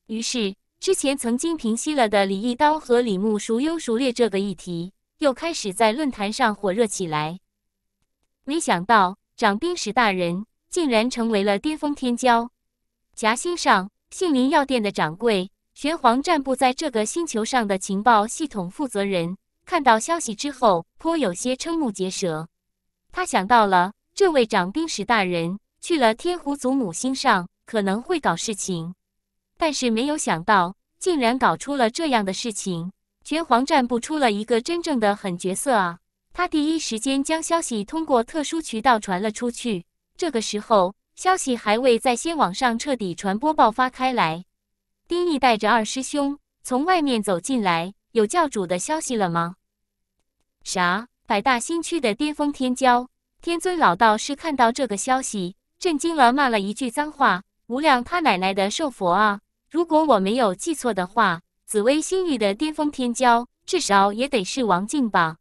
于是，之前曾经平息了的李一刀和李牧孰优孰劣这个议题，又开始在论坛上火热起来。没想到，长兵使大人。竟然成为了巅峰天骄，夹心上杏林药店的掌柜玄黄战部在这个星球上的情报系统负责人看到消息之后，颇有些瞠目结舌。他想到了这位长兵使大人去了天狐祖母星上，可能会搞事情，但是没有想到竟然搞出了这样的事情。玄黄战部出了一个真正的狠角色啊！他第一时间将消息通过特殊渠道传了出去。这个时候，消息还未在仙网上彻底传播爆发开来。丁毅带着二师兄从外面走进来，有教主的消息了吗？啥？百大新区的巅峰天骄，天尊老道是看到这个消息，震惊了，骂了一句脏话：“无量他奶奶的寿佛啊！”如果我没有记错的话，紫薇星域的巅峰天骄，至少也得是王静吧？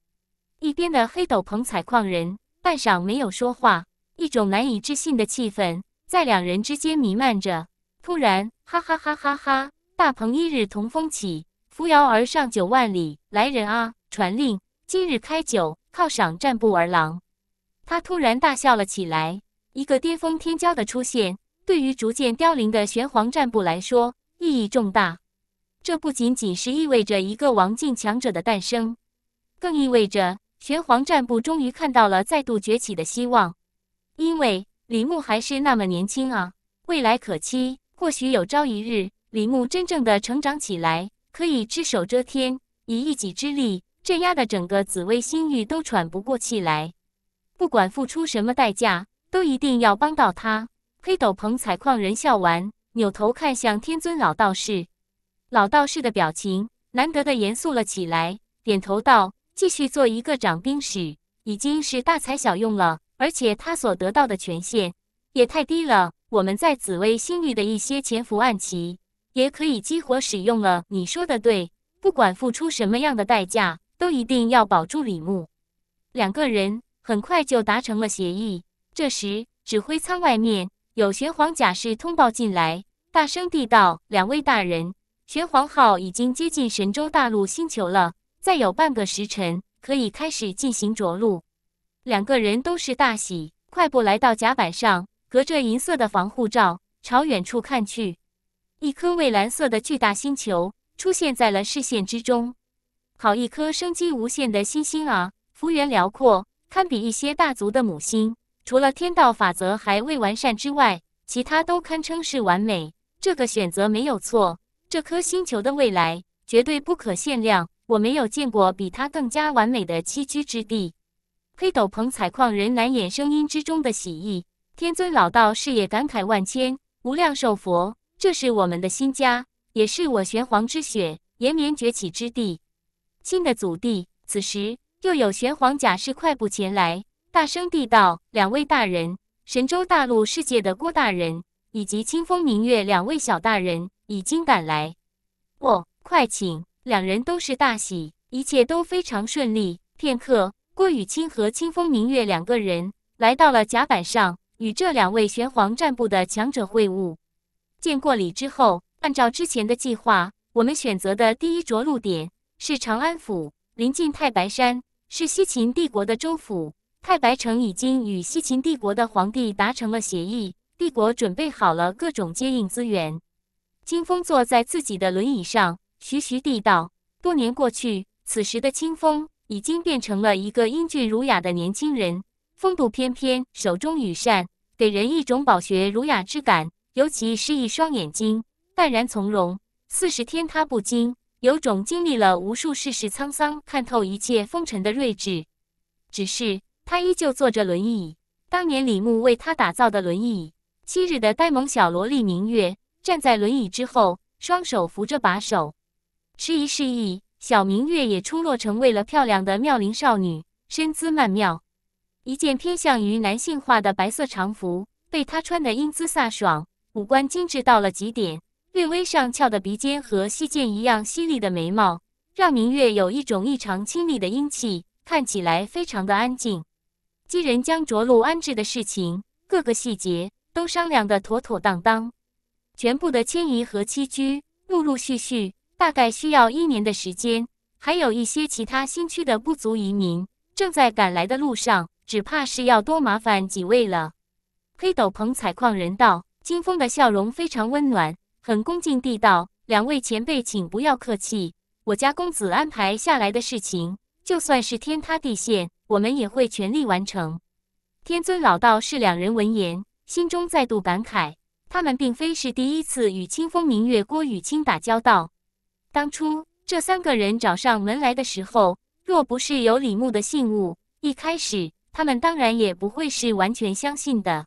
一边的黑斗篷采矿人半晌没有说话。一种难以置信的气氛在两人之间弥漫着。突然，哈哈哈哈哈！大鹏一日同风起，扶摇而上九万里。来人啊，传令，今日开酒，犒赏战部儿郎。他突然大笑了起来。一个巅峰天骄的出现，对于逐渐凋零的玄黄战部来说，意义重大。这不仅仅是意味着一个王境强者的诞生，更意味着玄黄战部终于看到了再度崛起的希望。因为李牧还是那么年轻啊，未来可期。或许有朝一日，李牧真正的成长起来，可以只手遮天，以一己之力镇压的整个紫薇星域都喘不过气来。不管付出什么代价，都一定要帮到他。黑斗篷采矿人笑完，扭头看向天尊老道士，老道士的表情难得的严肃了起来，点头道：“继续做一个掌兵使，已经是大材小用了。”而且他所得到的权限也太低了。我们在紫薇星域的一些潜伏暗棋也可以激活使用了。你说的对，不管付出什么样的代价，都一定要保住李牧。两个人很快就达成了协议。这时，指挥舱外面有玄黄甲士通报进来，大声地道：“两位大人，玄黄号已经接近神州大陆星球了，再有半个时辰，可以开始进行着陆。”两个人都是大喜，快步来到甲板上，隔着银色的防护罩朝远处看去，一颗蔚蓝色的巨大星球出现在了视线之中。好一颗生机无限的星星啊！幅员辽阔，堪比一些大族的母星。除了天道法则还未完善之外，其他都堪称是完美。这个选择没有错，这颗星球的未来绝对不可限量。我没有见过比它更加完美的栖居之地。黑斗篷采矿人难掩声音之中的喜意，天尊老道视野感慨万千。无量寿佛，这是我们的新家，也是我玄黄之血延绵崛起之地，亲的祖地。此时又有玄黄甲士快步前来，大声地道：“两位大人，神州大陆世界的郭大人以及清风明月两位小大人已经赶来。”哦，快请！两人都是大喜，一切都非常顺利。片刻。郭雨清和清风明月两个人来到了甲板上，与这两位玄黄战部的强者会晤。见过礼之后，按照之前的计划，我们选择的第一着陆点是长安府，临近太白山，是西秦帝国的州府。太白城已经与西秦帝国的皇帝达成了协议，帝国准备好了各种接应资源。清风坐在自己的轮椅上，徐徐地道：“多年过去，此时的清风。”已经变成了一个英俊儒雅的年轻人，风度翩翩，手中羽扇，给人一种饱学儒雅之感。尤其是一双眼睛，淡然从容。四十天他不惊，有种经历了无数世事沧桑，看透一切风尘的睿智。只是他依旧坐着轮椅，当年李牧为他打造的轮椅。昔日的呆萌小萝莉明月站在轮椅之后，双手扶着把手，迟疑示意。小明月也出落成为了漂亮的妙龄少女，身姿曼妙。一件偏向于男性化的白色长服被她穿得英姿飒爽，五官精致到了极点。略微上翘的鼻尖和细剑一样犀利的眉毛，让明月有一种异常清丽的英气，看起来非常的安静。几人将着陆安置的事情，各个细节都商量得妥妥当当，全部的迁移和栖居，陆陆续续。大概需要一年的时间，还有一些其他新区的不足移民正在赶来的路上，只怕是要多麻烦几位了。黑斗篷采矿人道，金风的笑容非常温暖，很恭敬地道：“两位前辈，请不要客气，我家公子安排下来的事情，就算是天塌地陷，我们也会全力完成。”天尊老道是两人闻言，心中再度感慨，他们并非是第一次与清风明月郭雨清打交道。当初这三个人找上门来的时候，若不是有李牧的信物，一开始他们当然也不会是完全相信的。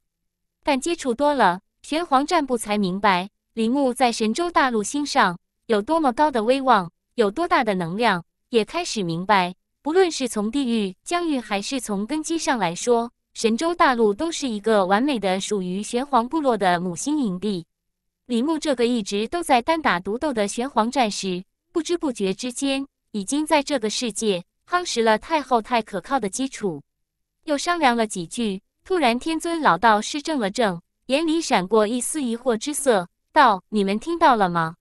但接触多了，玄黄战部才明白李牧在神州大陆心上有多么高的威望，有多大的能量，也开始明白，不论是从地域疆域，还是从根基上来说，神州大陆都是一个完美的属于玄黄部落的母星营地。李牧这个一直都在单打独斗的玄黄战士，不知不觉之间，已经在这个世界夯实了太后太可靠的基础。又商量了几句，突然，天尊老道士怔了怔，眼里闪过一丝疑惑之色，道：“你们听到了吗？”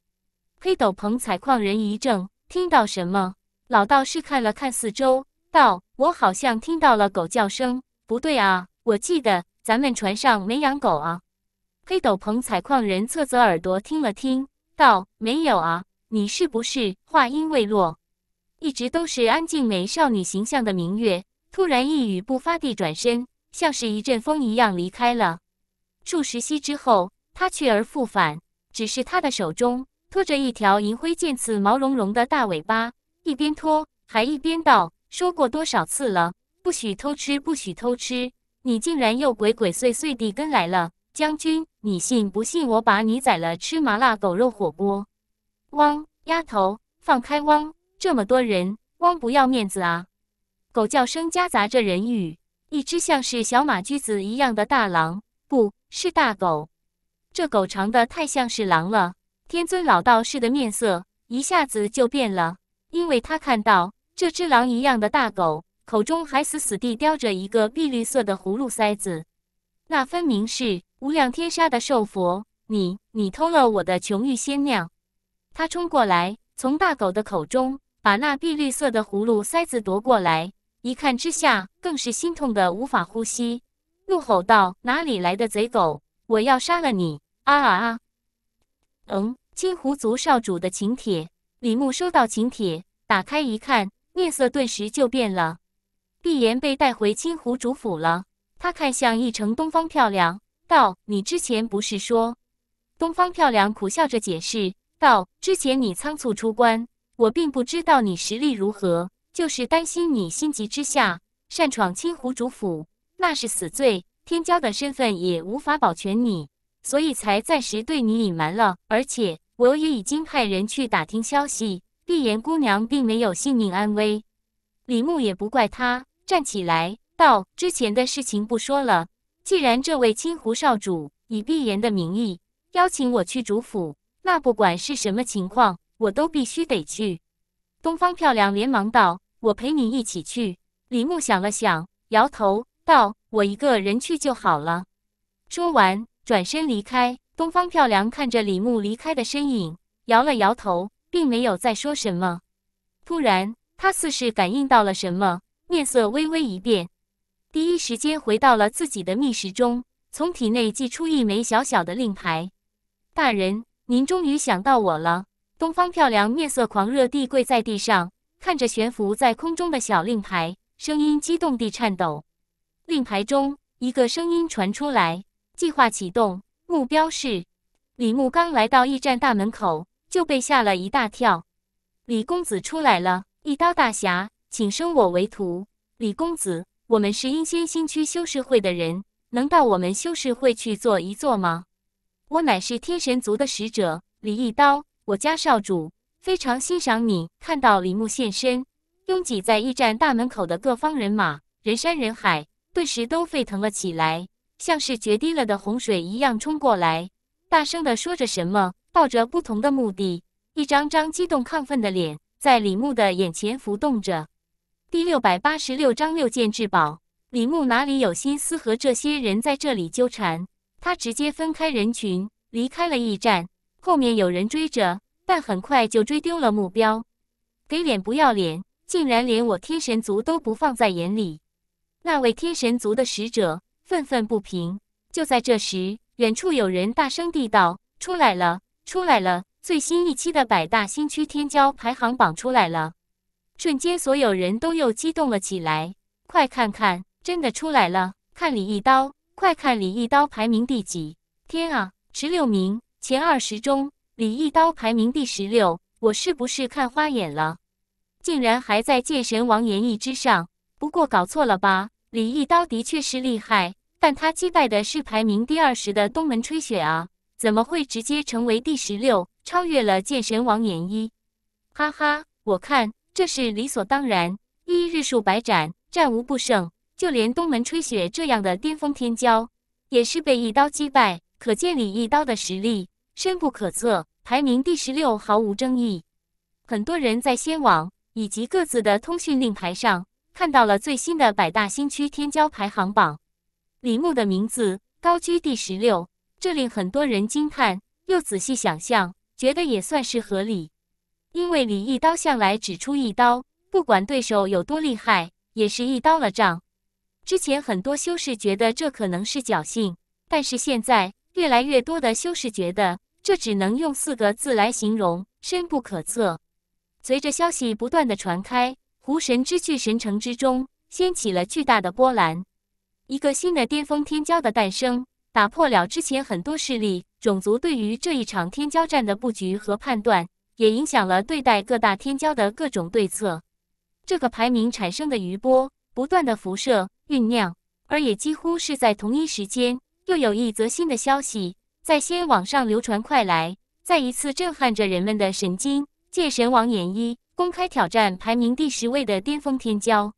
黑斗篷采矿人一怔，听到什么？老道士看了看四周，道：“我好像听到了狗叫声。不对啊，我记得咱们船上没养狗啊。”黑斗篷采矿人侧侧耳朵听了听，道：“没有啊，你是不是？”话音未落，一直都是安静美少女形象的明月突然一语不发地转身，像是一阵风一样离开了。数十息之后，他去而复返，只是他的手中拖着一条银灰渐次毛茸茸的大尾巴，一边拖还一边道：“说过多少次了，不许偷吃，不许偷吃！你竟然又鬼鬼祟祟地跟来了。”将军，你信不信我把你宰了吃麻辣狗肉火锅？汪！丫头，放开汪！这么多人，汪不要面子啊！狗叫声夹杂着人语，一只像是小马驹子一样的大狼，不是大狗，这狗长得太像是狼了。天尊老道士的面色一下子就变了，因为他看到这只狼一样的大狗口中还死死地叼着一个碧绿色的葫芦塞子，那分明是。无量天杀的寿佛，你你偷了我的琼玉仙酿！他冲过来，从大狗的口中把那碧绿色的葫芦塞子夺过来，一看之下，更是心痛的无法呼吸，怒吼道：“哪里来的贼狗！我要杀了你！”啊啊！啊！嗯，金狐族少主的请帖，李牧收到请帖，打开一看，面色顿时就变了。碧岩被带回金狐主府了，他看向一城东方，漂亮。道：“你之前不是说？”东方漂亮苦笑着解释道：“之前你仓促出关，我并不知道你实力如何，就是担心你心急之下擅闯青湖主府，那是死罪，天骄的身份也无法保全你，所以才暂时对你隐瞒了。而且我也已经派人去打听消息，碧颜姑娘并没有性命安危。”李牧也不怪他，站起来道：“之前的事情不说了。”既然这位青湖少主以碧岩的名义邀请我去主府，那不管是什么情况，我都必须得去。东方漂亮连忙道：“我陪你一起去。”李牧想了想，摇头道：“我一个人去就好了。”说完，转身离开。东方漂亮看着李牧离开的身影，摇了摇头，并没有再说什么。突然，他似是感应到了什么，面色微微一变。第一时间回到了自己的密室中，从体内祭出一枚小小的令牌。大人，您终于想到我了！东方漂亮面色狂热地跪在地上，看着悬浮在空中的小令牌，声音激动地颤抖。令牌中一个声音传出来：“计划启动，目标是李牧。”刚来到驿站大门口，就被吓了一大跳。李公子出来了，一刀大侠，请收我为徒。李公子。我们是阴仙新区修士会的人，能到我们修士会去做一坐吗？我乃是天神族的使者李一刀，我家少主非常欣赏你。看到李牧现身，拥挤在驿站大门口的各方人马，人山人海，顿时都沸腾了起来，像是决堤了的洪水一样冲过来，大声的说着什么，抱着不同的目的，一张张激动亢奋的脸在李牧的眼前浮动着。第六百八十六章六件至宝。李牧哪里有心思和这些人在这里纠缠？他直接分开人群，离开了驿站。后面有人追着，但很快就追丢了目标。给脸不要脸，竟然连我天神族都不放在眼里！那位天神族的使者愤愤不平。就在这时，远处有人大声地道：“出来了，出来了！最新一期的百大新区天骄排行榜出来了。”瞬间，所有人都又激动了起来。快看看，真的出来了！看李一刀，快看李一刀排名第几？天啊，十六名，前二十中，李一刀排名第十六。我是不是看花眼了？竟然还在剑神王演一之上？不过搞错了吧？李一刀的确是厉害，但他击败的是排名第二十的东门吹雪啊，怎么会直接成为第十六，超越了剑神王演一？哈哈，我看。这是理所当然，一日数百斩，战无不胜。就连东门吹雪这样的巅峰天骄，也是被一刀击败。可见李一刀的实力深不可测，排名第十六毫无争议。很多人在仙网以及各自的通讯令牌上，看到了最新的百大新区天骄排行榜，李牧的名字高居第十六，这令很多人惊叹，又仔细想象，觉得也算是合理。因为李一刀向来只出一刀，不管对手有多厉害，也是一刀了账。之前很多修士觉得这可能是侥幸，但是现在越来越多的修士觉得这只能用四个字来形容：深不可测。随着消息不断的传开，湖神之巨神城之中掀起了巨大的波澜。一个新的巅峰天骄的诞生，打破了之前很多势力种族对于这一场天骄战的布局和判断。也影响了对待各大天骄的各种对策。这个排名产生的余波不断的辐射酝酿，而也几乎是在同一时间，又有一则新的消息在先网上流传开来，再一次震撼着人们的神经。界神王衍一公开挑战排名第十位的巅峰天骄，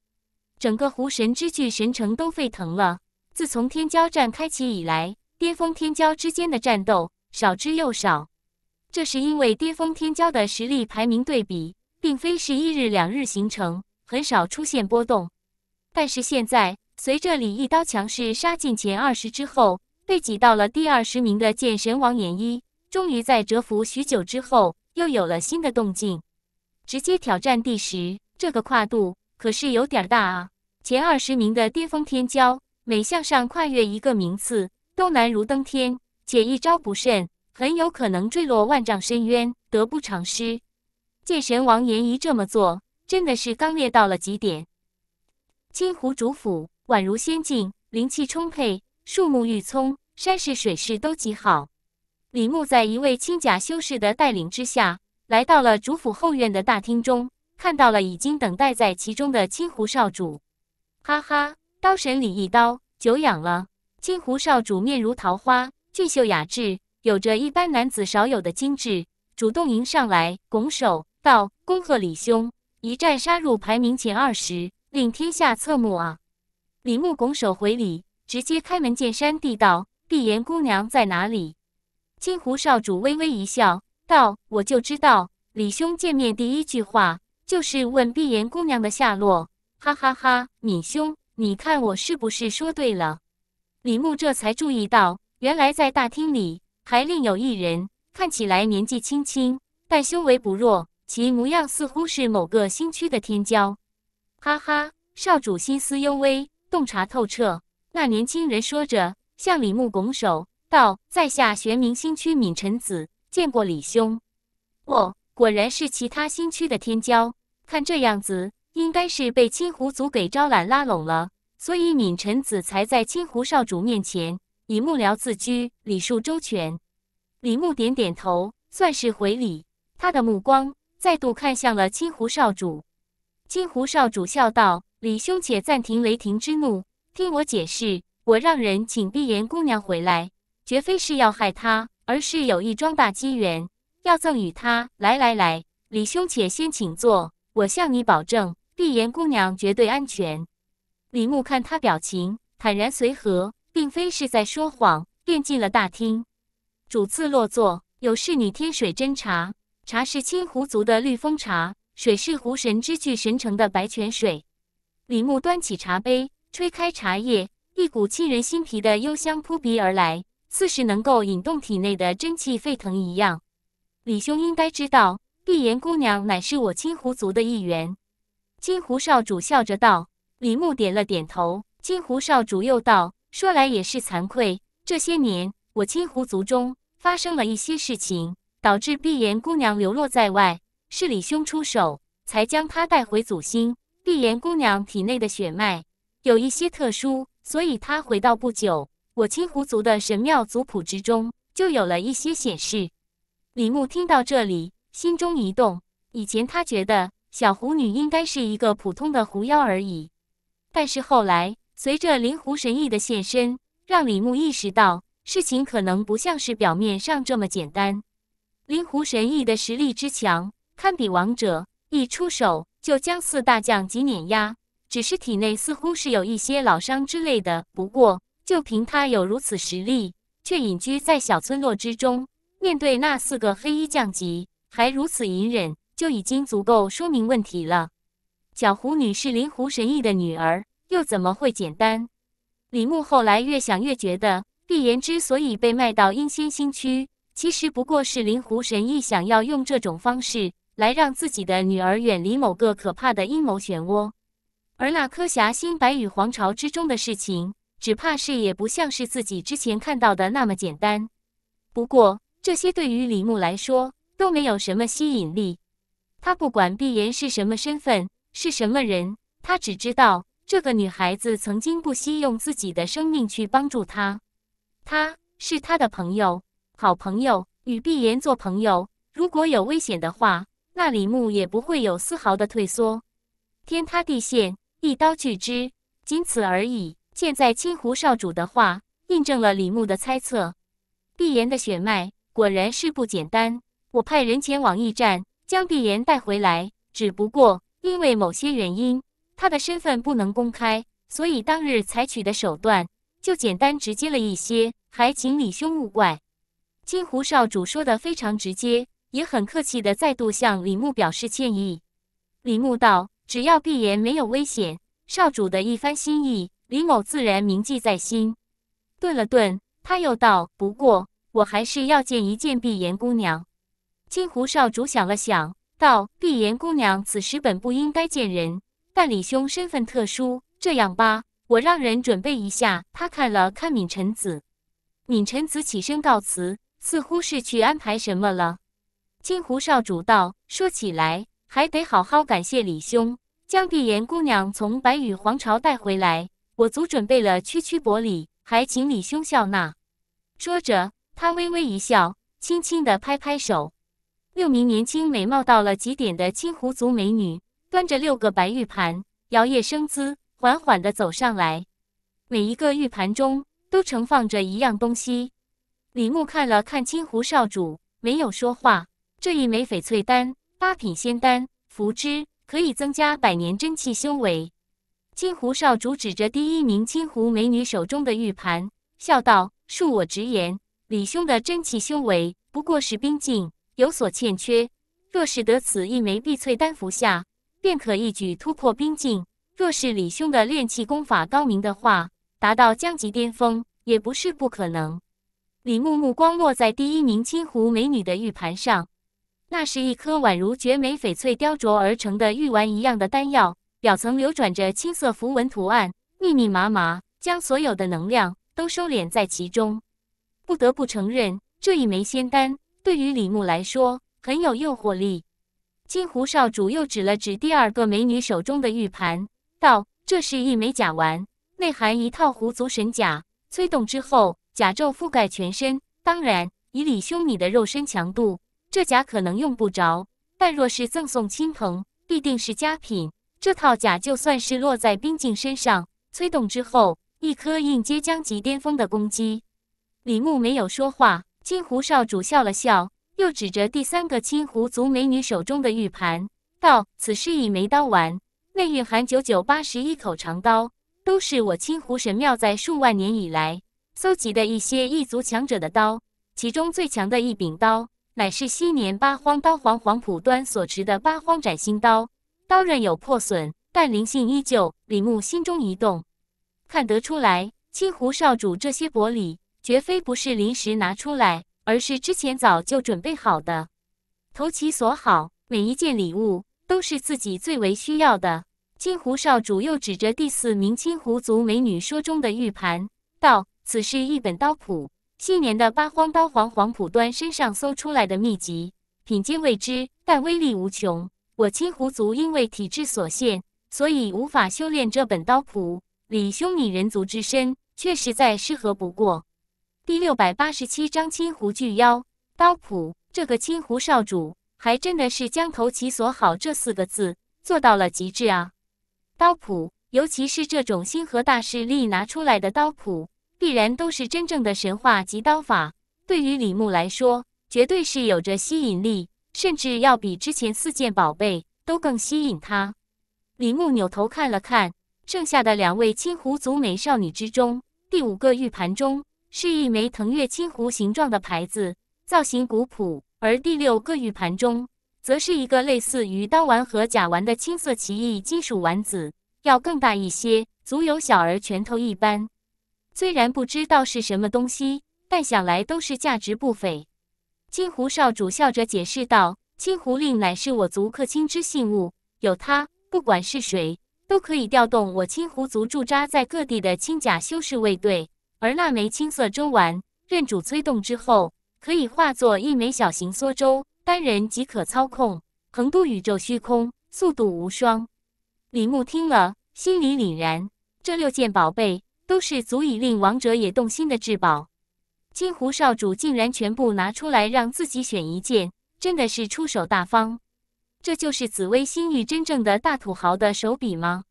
整个湖神之巨神城都沸腾了。自从天骄战开启以来，巅峰天骄之间的战斗少之又少。这是因为巅峰天骄的实力排名对比，并非是一日两日形成，很少出现波动。但是现在，随着李一刀强势杀进前二十之后，被挤到了第二十名的剑神王演一，终于在蛰伏许久之后，又有了新的动静，直接挑战第十。这个跨度可是有点大啊！前二十名的巅峰天骄，每向上跨越一个名次，都难如登天，且一招不慎。很有可能坠落万丈深渊，得不偿失。剑神王延仪这么做，真的是刚烈到了极点。青湖主府宛如仙境，灵气充沛，树木郁葱，山势水势都极好。李牧在一位青甲修士的带领之下，来到了主府后院的大厅中，看到了已经等待在其中的青湖少主。哈哈，刀神李一刀，久仰了。青湖少主面如桃花，俊秀雅致。有着一般男子少有的精致，主动迎上来，拱手道：“恭贺李兄，一战杀入排名前二十，令天下侧目啊！”李牧拱手回礼，直接开门见山地道：“碧岩姑娘在哪里？”金湖少主微微一笑，道：“我就知道，李兄见面第一句话就是问碧岩姑娘的下落。”哈哈哈，闵兄，你看我是不是说对了？李牧这才注意到，原来在大厅里。还另有一人，看起来年纪轻轻，但修为不弱，其模样似乎是某个新区的天骄。哈哈，少主心思幽微，洞察透彻。那年轻人说着，向李牧拱手道：“在下玄冥新区闵辰子，见过李兄。”哦，果然是其他新区的天骄。看这样子，应该是被青狐族给招揽拉拢了，所以闵辰子才在青狐少主面前。以幕僚自居，礼数周全。李牧点点头，算是回礼。他的目光再度看向了青湖少主。青湖少主笑道：“李兄，且暂停雷霆之怒，听我解释。我让人请碧岩姑娘回来，绝非是要害她，而是有一桩大机缘要赠与她。来来来，李兄且先请坐，我向你保证，碧岩姑娘绝对安全。”李牧看他表情坦然随和。并非是在说谎，便进了大厅，主次落座，有侍女添水斟茶，茶是青狐族的绿风茶，水是狐神之聚神城的白泉水。李牧端起茶杯，吹开茶叶，一股沁人心脾的幽香扑鼻而来，似是能够引动体内的真气沸腾一样。李兄应该知道，碧颜姑娘乃是我青狐族的一员。金狐少主笑着道，李牧点了点头。金狐少主又道。说来也是惭愧，这些年我青狐族中发生了一些事情，导致碧岩姑娘流落在外，是李兄出手才将她带回祖星。碧岩姑娘体内的血脉有一些特殊，所以她回到不久，我青狐族的神庙族谱之中就有了一些显示。李牧听到这里，心中一动。以前他觉得小狐女应该是一个普通的狐妖而已，但是后来。随着令狐神翼的现身，让李牧意识到事情可能不像是表面上这么简单。令狐神翼的实力之强，堪比王者，一出手就将四大将级碾压。只是体内似乎是有一些老伤之类的。不过，就凭他有如此实力，却隐居在小村落之中，面对那四个黑衣将级还如此隐忍，就已经足够说明问题了。小狐女是令狐神翼的女儿。又怎么会简单？李牧后来越想越觉得，碧岩之所以被卖到阴仙新区，其实不过是灵狐神意想要用这种方式来让自己的女儿远离某个可怕的阴谋漩涡。而那颗霞星白羽皇朝之中的事情，只怕是也不像是自己之前看到的那么简单。不过，这些对于李牧来说都没有什么吸引力。他不管碧岩是什么身份，是什么人，他只知道。这个女孩子曾经不惜用自己的生命去帮助他，他是他的朋友，好朋友与碧岩做朋友，如果有危险的话，那李牧也不会有丝毫的退缩。天塌地陷，一刀拒之，仅此而已。现在青湖少主的话，印证了李牧的猜测，碧岩的血脉果然是不简单。我派人前往驿站，将碧岩带回来，只不过因为某些原因。他的身份不能公开，所以当日采取的手段就简单直接了一些，还请李兄勿怪。金狐少主说的非常直接，也很客气的再度向李牧表示歉意。李牧道：“只要碧岩没有危险，少主的一番心意，李某自然铭记在心。”顿了顿，他又道：“不过，我还是要见一见碧岩姑娘。”金狐少主想了想，道：“碧岩姑娘此时本不应该见人。”但李兄身份特殊，这样吧，我让人准备一下。他看了看闵辰子，闵辰子起身告辞，似乎是去安排什么了。金狐少主道：“说起来，还得好好感谢李兄，将碧岩姑娘从白羽皇朝带回来。我族准备了区区薄礼，还请李兄笑纳。”说着，他微微一笑，轻轻的拍拍手。六名年轻美貌到了极点的青狐族美女。端着六个白玉盘，摇曳生姿，缓缓地走上来。每一个玉盘中都盛放着一样东西。李牧看了看金湖少主，没有说话。这一枚翡翠丹，八品仙丹，服之可以增加百年真气修为。金湖少主指着第一名金湖美女手中的玉盘，笑道：“恕我直言，李兄的真气修为不过是冰境，有所欠缺。若是得此一枚碧翠丹服下。”便可一举突破冰境。若是李兄的炼器功法高明的话，达到江级巅峰也不是不可能。李牧目光落在第一名青湖美女的玉盘上，那是一颗宛如绝美翡翠雕琢而成的玉丸一样的丹药，表层流转着青色符文图案，密密麻麻，将所有的能量都收敛在其中。不得不承认，这一枚仙丹对于李牧来说很有诱惑力。金狐少主又指了指第二个美女手中的玉盘，道：“这是一枚甲丸，内含一套狐族神甲，催动之后，甲胄覆盖全身。当然，以李兄你的肉身强度，这甲可能用不着。但若是赠送亲朋，必定是佳品。这套甲就算是落在冰镜身上，催动之后，一颗应接将级巅峰的攻击。”李牧没有说话，金狐少主笑了笑。又指着第三个青狐族美女手中的玉盘道：“此是一枚刀丸，内蕴含九九八十一口长刀，都是我青狐神庙在数万年以来搜集的一些异族强者的刀。其中最强的一柄刀，乃是昔年八荒刀皇黄甫端所持的八荒斩星刀，刀刃有破损，但灵性依旧。”李牧心中一动，看得出来，青狐少主这些薄礼，绝非不是临时拿出来。而是之前早就准备好的，投其所好。每一件礼物都是自己最为需要的。金狐少主又指着第四名青狐族美女说中的玉盘道：“此是一本刀谱，昔年的八荒刀皇黄浦端身上搜出来的秘籍，品阶未知，但威力无穷。我青狐族因为体质所限，所以无法修炼这本刀谱。李兄你人族之身，却实在适合不过。”第六百八十七章青狐巨妖刀谱，这个青狐少主还真的是“将“头其所好”这四个字做到了极致啊！刀谱，尤其是这种星河大势力拿出来的刀谱，必然都是真正的神话级刀法，对于李牧来说，绝对是有着吸引力，甚至要比之前四件宝贝都更吸引他。李牧扭头看了看剩下的两位青狐族美少女之中，第五个玉盘中。是一枚腾月青狐形状的牌子，造型古朴；而第六个玉盘中，则是一个类似于刀丸和甲丸的青色奇异金属丸子，要更大一些，足有小儿拳头一般。虽然不知道是什么东西，但想来都是价值不菲。青狐少主笑着解释道：“青狐令乃是我族客卿之信物，有它，不管是谁，都可以调动我青狐族驻扎在各地的青甲修士卫队。”而那枚青色粥丸，任主催动之后，可以化作一枚小型梭粥，单人即可操控，横渡宇宙虚空，速度无双。李牧听了，心里凛然。这六件宝贝，都是足以令王者也动心的至宝。金狐少主竟然全部拿出来让自己选一件，真的是出手大方。这就是紫薇星域真正的大土豪的手笔吗？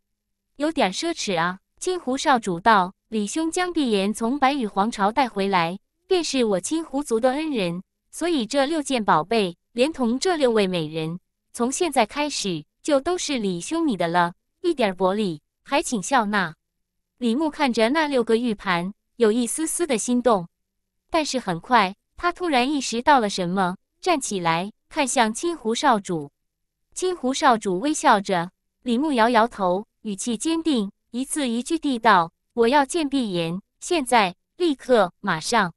有点奢侈啊。青狐少主道：“李兄将碧岩从白羽皇朝带回来，便是我青狐族的恩人，所以这六件宝贝，连同这六位美人，从现在开始就都是李兄你的了。一点薄礼，还请笑纳。”李牧看着那六个玉盘，有一丝丝的心动，但是很快他突然意识到了什么，站起来看向青狐少主。青狐少主微笑着，李牧摇摇头，语气坚定。一字一句地道：“我要见碧岩，现在、立刻、马上。”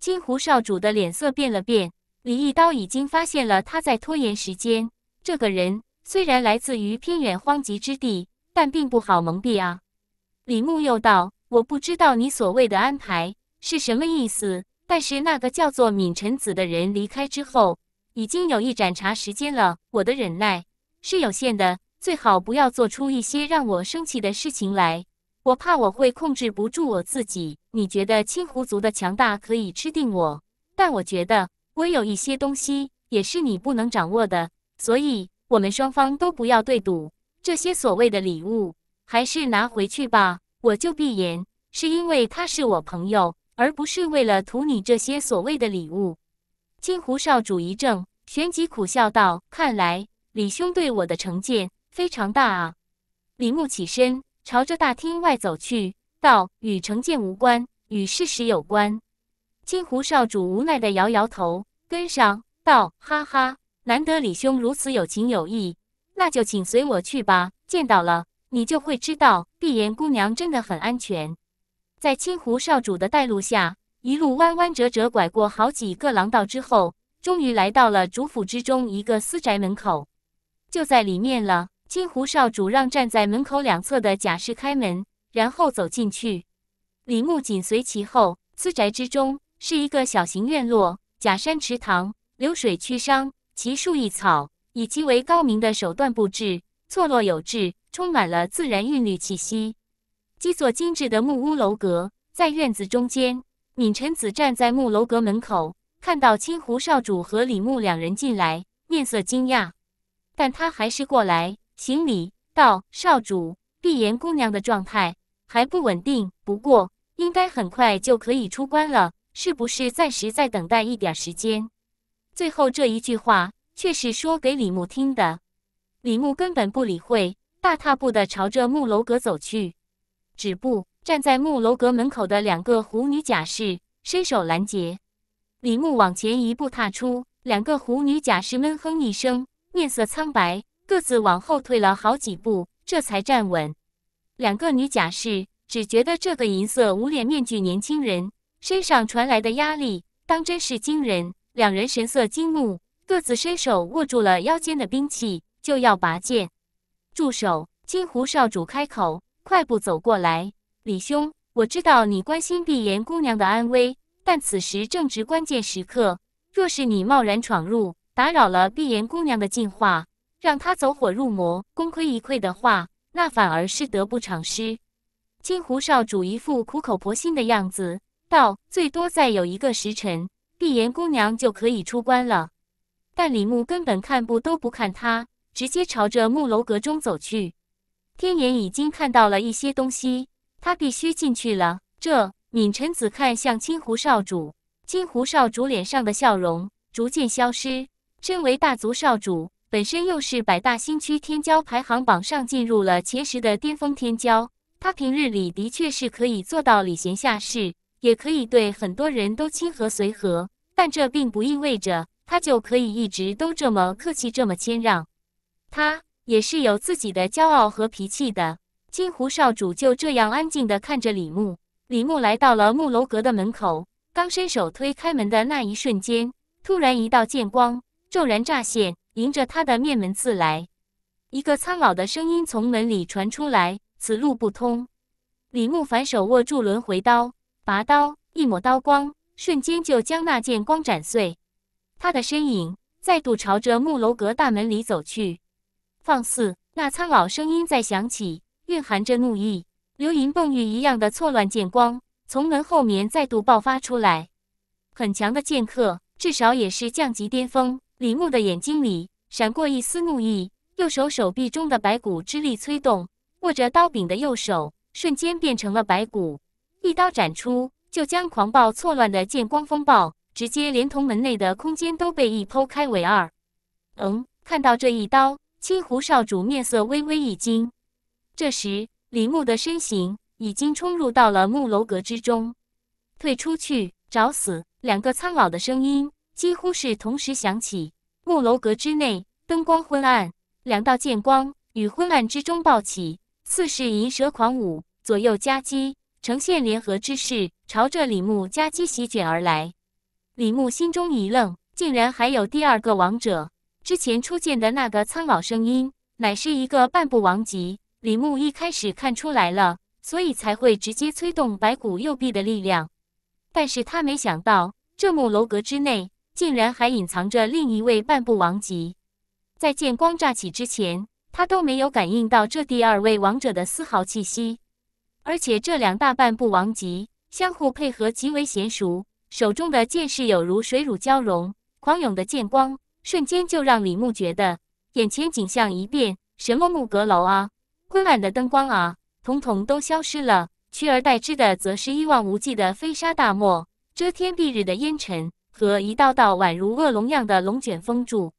金狐少主的脸色变了变，李一刀已经发现了他在拖延时间。这个人虽然来自于偏远荒极之地，但并不好蒙蔽啊。李牧又道：“我不知道你所谓的安排是什么意思，但是那个叫做闵臣子的人离开之后，已经有一盏茶时间了。我的忍耐是有限的。”最好不要做出一些让我生气的事情来，我怕我会控制不住我自己。你觉得青狐族的强大可以吃定我，但我觉得我有一些东西也是你不能掌握的，所以我们双方都不要对赌。这些所谓的礼物还是拿回去吧。我就闭眼，是因为他是我朋友，而不是为了图你这些所谓的礼物。青狐少主一怔，旋即苦笑道：“看来李兄对我的成见。”非常大啊！李牧起身，朝着大厅外走去，道：“与成见无关，与事实有关。”金湖少主无奈地摇摇头，跟上，道：“哈哈，难得李兄如此有情有义，那就请随我去吧。见到了，你就会知道碧颜姑娘真的很安全。”在青湖少主的带路下，一路弯弯折折，拐过好几个廊道之后，终于来到了主府之中一个私宅门口，就在里面了。金湖少主让站在门口两侧的贾氏开门，然后走进去。李牧紧随其后。私宅之中是一个小型院落，假山、池塘、流水、曲觞、奇树异草，以极为高明的手段布置，错落有致，充满了自然韵律气息。几座精致的木屋楼阁在院子中间。闵辰子站在木楼阁门口，看到青湖少主和李牧两人进来，面色惊讶，但他还是过来。行礼道：“少主，碧颜姑娘的状态还不稳定，不过应该很快就可以出关了。是不是暂时再等待一点时间？”最后这一句话却是说给李牧听的。李牧根本不理会，大踏步的朝着木楼阁走去。止步，站在木楼阁门口的两个狐女甲士伸手拦截。李牧往前一步踏出，两个狐女甲士闷哼一声，面色苍白。各自往后退了好几步，这才站稳。两个女甲士只觉得这个银色无脸面具年轻人身上传来的压力，当真是惊人。两人神色惊怒，各自伸手握住了腰间的兵器，就要拔剑。住手！金湖少主开口，快步走过来：“李兄，我知道你关心碧颜姑娘的安危，但此时正值关键时刻，若是你贸然闯入，打扰了碧颜姑娘的进化。”让他走火入魔，功亏一篑的话，那反而是得不偿失。金湖少主一副苦口婆心的样子，道：“最多再有一个时辰，碧颜姑娘就可以出关了。”但李牧根本看不都不看他，直接朝着木楼阁中走去。天眼已经看到了一些东西，他必须进去了。这闵臣子看向金湖少主，金湖少主脸上的笑容逐渐消失。身为大族少主。本身又是百大新区天骄排行榜上进入了前十的巅峰天骄，他平日里的确是可以做到礼贤下士，也可以对很多人都亲和随和，但这并不意味着他就可以一直都这么客气这么谦让，他也是有自己的骄傲和脾气的。金狐少主就这样安静的看着李牧，李牧来到了木楼阁的门口，刚伸手推开门的那一瞬间，突然一道剑光骤然乍现。迎着他的面门刺来，一个苍老的声音从门里传出来：“此路不通。”李牧反手握住轮回刀，拔刀，一抹刀光，瞬间就将那剑光斩碎。他的身影再度朝着木楼阁大门里走去。放肆！那苍老声音再响起，蕴含着怒意。流萤迸玉一样的错乱剑光从门后面再度爆发出来。很强的剑客，至少也是降级巅峰。李牧的眼睛里闪过一丝怒意，右手手臂中的白骨之力催动，握着刀柄的右手瞬间变成了白骨，一刀斩出，就将狂暴错乱的剑光风暴直接连同门内的空间都被一剖开为二。嗯，看到这一刀，青湖少主面色微微一惊。这时，李牧的身形已经冲入到了木楼阁之中。退出去，找死！两个苍老的声音。几乎是同时响起。木楼阁之内，灯光昏暗，两道剑光与昏暗之中爆起，似是银蛇狂舞，左右夹击，呈现联合之势，朝着李牧夹击席卷而来。李牧心中一愣，竟然还有第二个王者。之前初见的那个苍老声音，乃是一个半步王级。李牧一开始看出来了，所以才会直接催动白骨右臂的力量。但是他没想到，这木楼阁之内。竟然还隐藏着另一位半步王级，在剑光乍起之前，他都没有感应到这第二位王者的丝毫气息。而且这两大半步王级相互配合极为娴熟，手中的剑势有如水乳交融，狂涌的剑光瞬间就让李牧觉得眼前景象一变，什么木阁楼啊，昏暗的灯光啊，统统都消失了，取而代之的则是一望无际的飞沙大漠，遮天蔽日的烟尘。和一道道宛如恶龙样的龙卷风柱，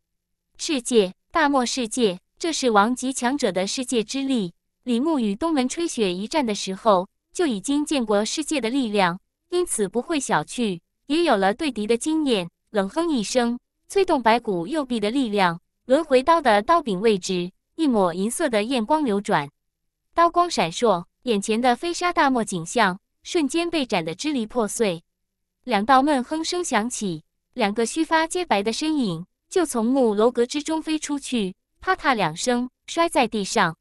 世界大漠世界，这是王级强者的世界之力。李牧与东门吹雪一战的时候，就已经见过世界的力量，因此不会小觑，也有了对敌的经验。冷哼一声，催动白骨右臂的力量，轮回刀的刀柄位置，一抹银色的焰光流转，刀光闪烁，眼前的飞沙大漠景象瞬间被斩得支离破碎。两道闷哼声响起，两个须发皆白的身影就从木楼阁之中飞出去，啪嗒两声摔在地上。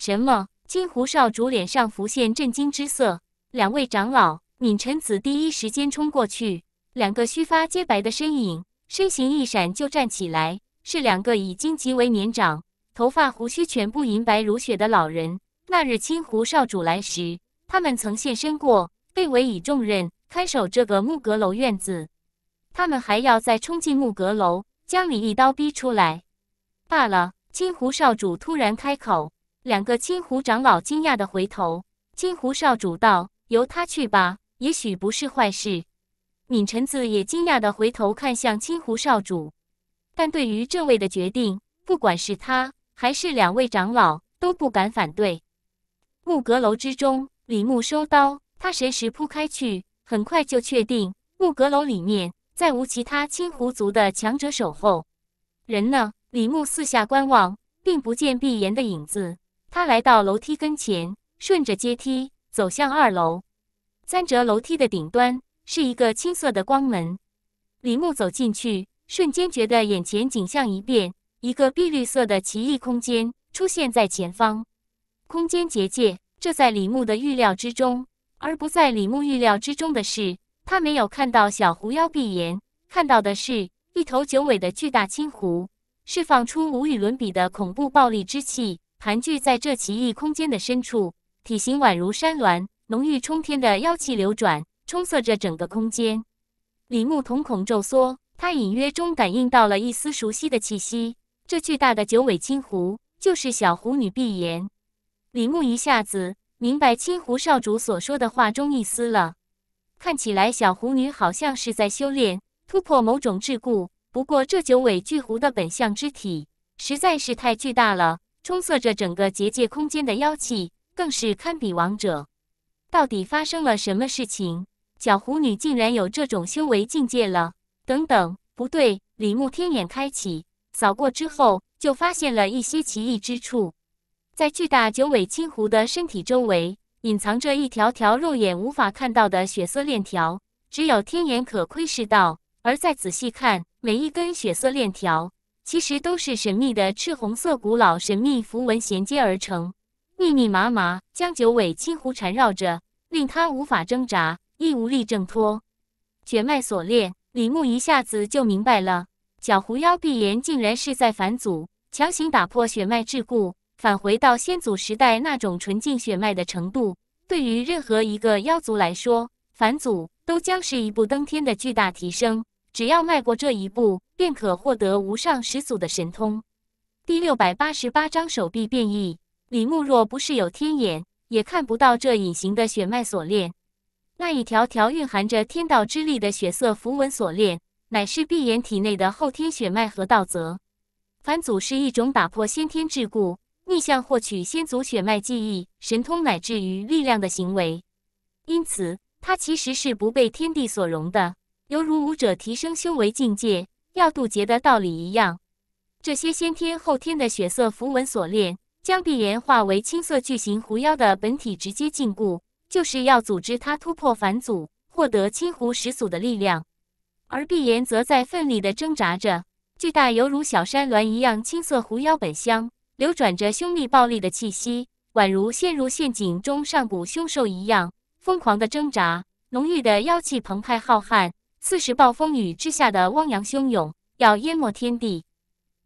什么？金湖少主脸上浮现震惊之色。两位长老，闵臣子第一时间冲过去。两个须发皆白的身影身形一闪就站起来，是两个已经极为年长、头发胡须全部银白如雪的老人。那日青湖少主来时，他们曾现身过，被委以重任。看守这个木阁楼院子，他们还要再冲进木阁楼，将李一刀逼出来罢了。青湖少主突然开口，两个青湖长老惊讶的回头。青湖少主道：“由他去吧，也许不是坏事。”闵辰子也惊讶的回头看向青湖少主，但对于这位的决定，不管是他还是两位长老都不敢反对。木阁楼之中，李牧收刀，他随时铺开去。很快就确定木阁楼里面再无其他青狐族的强者守候。人呢？李牧四下观望，并不见碧岩的影子。他来到楼梯跟前，顺着阶梯走向二楼。三折楼梯的顶端是一个青色的光门。李牧走进去，瞬间觉得眼前景象一变，一个碧绿色的奇异空间出现在前方。空间结界，这在李牧的预料之中。而不在李牧预料之中的是，他没有看到小狐妖碧颜，看到的是一头九尾的巨大青狐，释放出无与伦比的恐怖暴力之气，盘踞在这奇异空间的深处，体型宛如山峦，浓郁冲天的妖气流转，充塞着整个空间。李牧瞳孔骤缩，他隐约中感应到了一丝熟悉的气息，这巨大的九尾青狐就是小狐女碧颜。李牧一下子。明白青狐少主所说的话中意思了。看起来小狐女好像是在修炼突破某种桎梏，不过这九尾巨狐的本相之体实在是太巨大了，充塞着整个结界空间的妖气，更是堪比王者。到底发生了什么事情？小狐女竟然有这种修为境界了？等等，不对，李牧天眼开启，扫过之后就发现了一些奇异之处。在巨大九尾青狐的身体周围，隐藏着一条条肉眼无法看到的血色链条，只有天眼可窥视到。而再仔细看，每一根血色链条其实都是神秘的赤红色古老神秘符文衔接而成，密密麻麻将九尾青狐缠绕着，令它无法挣扎，亦无力挣脱血脉锁链。李牧一下子就明白了，小狐妖碧莲竟然是在反祖，强行打破血脉桎梏。返回到先祖时代那种纯净血脉的程度，对于任何一个妖族来说，返祖都将是一步登天的巨大提升。只要迈过这一步，便可获得无上始祖的神通。第六百八十八章手臂变异。李牧若不是有天眼，也看不到这隐形的血脉锁链。那一条条蕴含着天道之力的血色符文锁链，乃是闭眼体内的后天血脉和道泽。返祖是一种打破先天桎梏。逆向获取先祖血脉、记忆、神通乃至于力量的行为，因此它其实是不被天地所容的，犹如武者提升修为境界要渡劫的道理一样。这些先天后天的血色符文锁链，将碧岩化为青色巨型狐妖的本体直接禁锢，就是要组织它突破凡祖，获得青狐始祖的力量。而碧岩则在奋力地挣扎着，巨大犹如小山峦一样青色狐妖本相。流转着凶戾暴戾的气息，宛如陷入陷阱中上古凶兽一样疯狂的挣扎，浓郁的妖气澎湃浩瀚，似是暴风雨之下的汪洋汹涌，要淹没天地。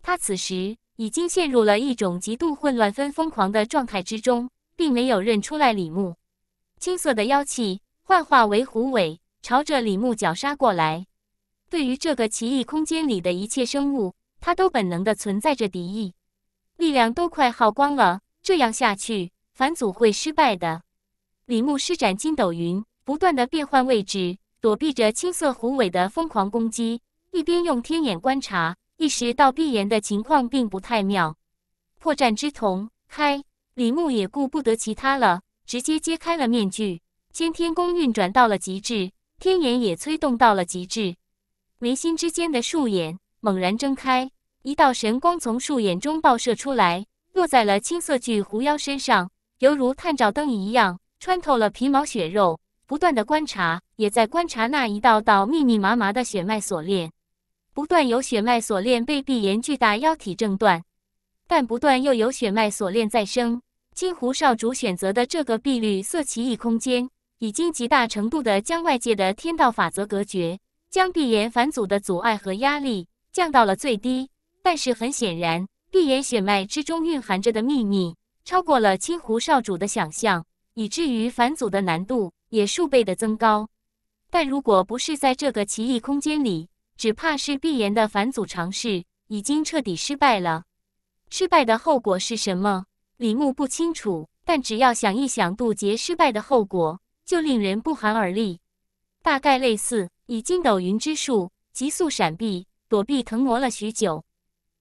他此时已经陷入了一种极度混乱、疯狂的状态之中，并没有认出来李牧。青色的妖气幻化为虎尾，朝着李牧绞杀过来。对于这个奇异空间里的一切生物，他都本能地存在着敌意。力量都快耗光了，这样下去反祖会失败的。李牧施展筋斗云，不断的变换位置，躲避着青色虎尾的疯狂攻击，一边用天眼观察，意识到碧岩的情况并不太妙。破绽之瞳开，李牧也顾不得其他了，直接揭开了面具，先天功运转到了极致，天眼也催动到了极致，眉心之间的竖眼猛然睁开。一道神光从树眼中爆射出来，落在了青色巨狐妖身上，犹如探照灯一样穿透了皮毛血肉，不断的观察，也在观察那一道道密密麻麻的血脉锁链。不断有血脉锁链被碧炎巨大妖体挣断，但不断又有血脉锁链再生。金狐少主选择的这个碧绿色奇异空间，已经极大程度的将外界的天道法则隔绝，将碧炎反阻的阻碍和压力降到了最低。但是很显然，碧眼血脉之中蕴含着的秘密超过了青湖少主的想象，以至于返祖的难度也数倍的增高。但如果不是在这个奇异空间里，只怕是碧眼的返祖尝试已经彻底失败了。失败的后果是什么？李牧不清楚，但只要想一想渡劫失败的后果，就令人不寒而栗。大概类似以筋斗云之术急速闪避躲避腾挪了许久。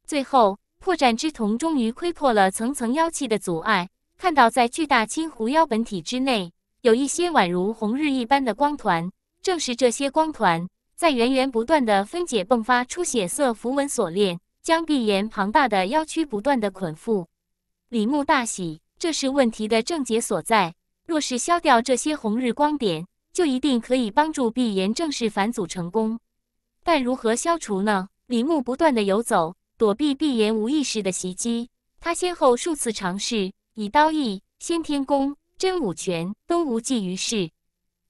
最后，破绽之瞳终于窥破了层层妖气的阻碍，看到在巨大青狐妖本体之内，有一些宛如红日一般的光团。正是这些光团在源源不断的分解迸发出血色符文锁链，将碧岩庞大的妖躯不断的捆缚。李牧大喜，这是问题的症结所在。若是消掉这些红日光点，就一定可以帮助碧岩正式反祖成功。但如何消除呢？李牧不断的游走。躲避毕炎无意识的袭击，他先后数次尝试以刀意、先天功、真武拳，都无济于事。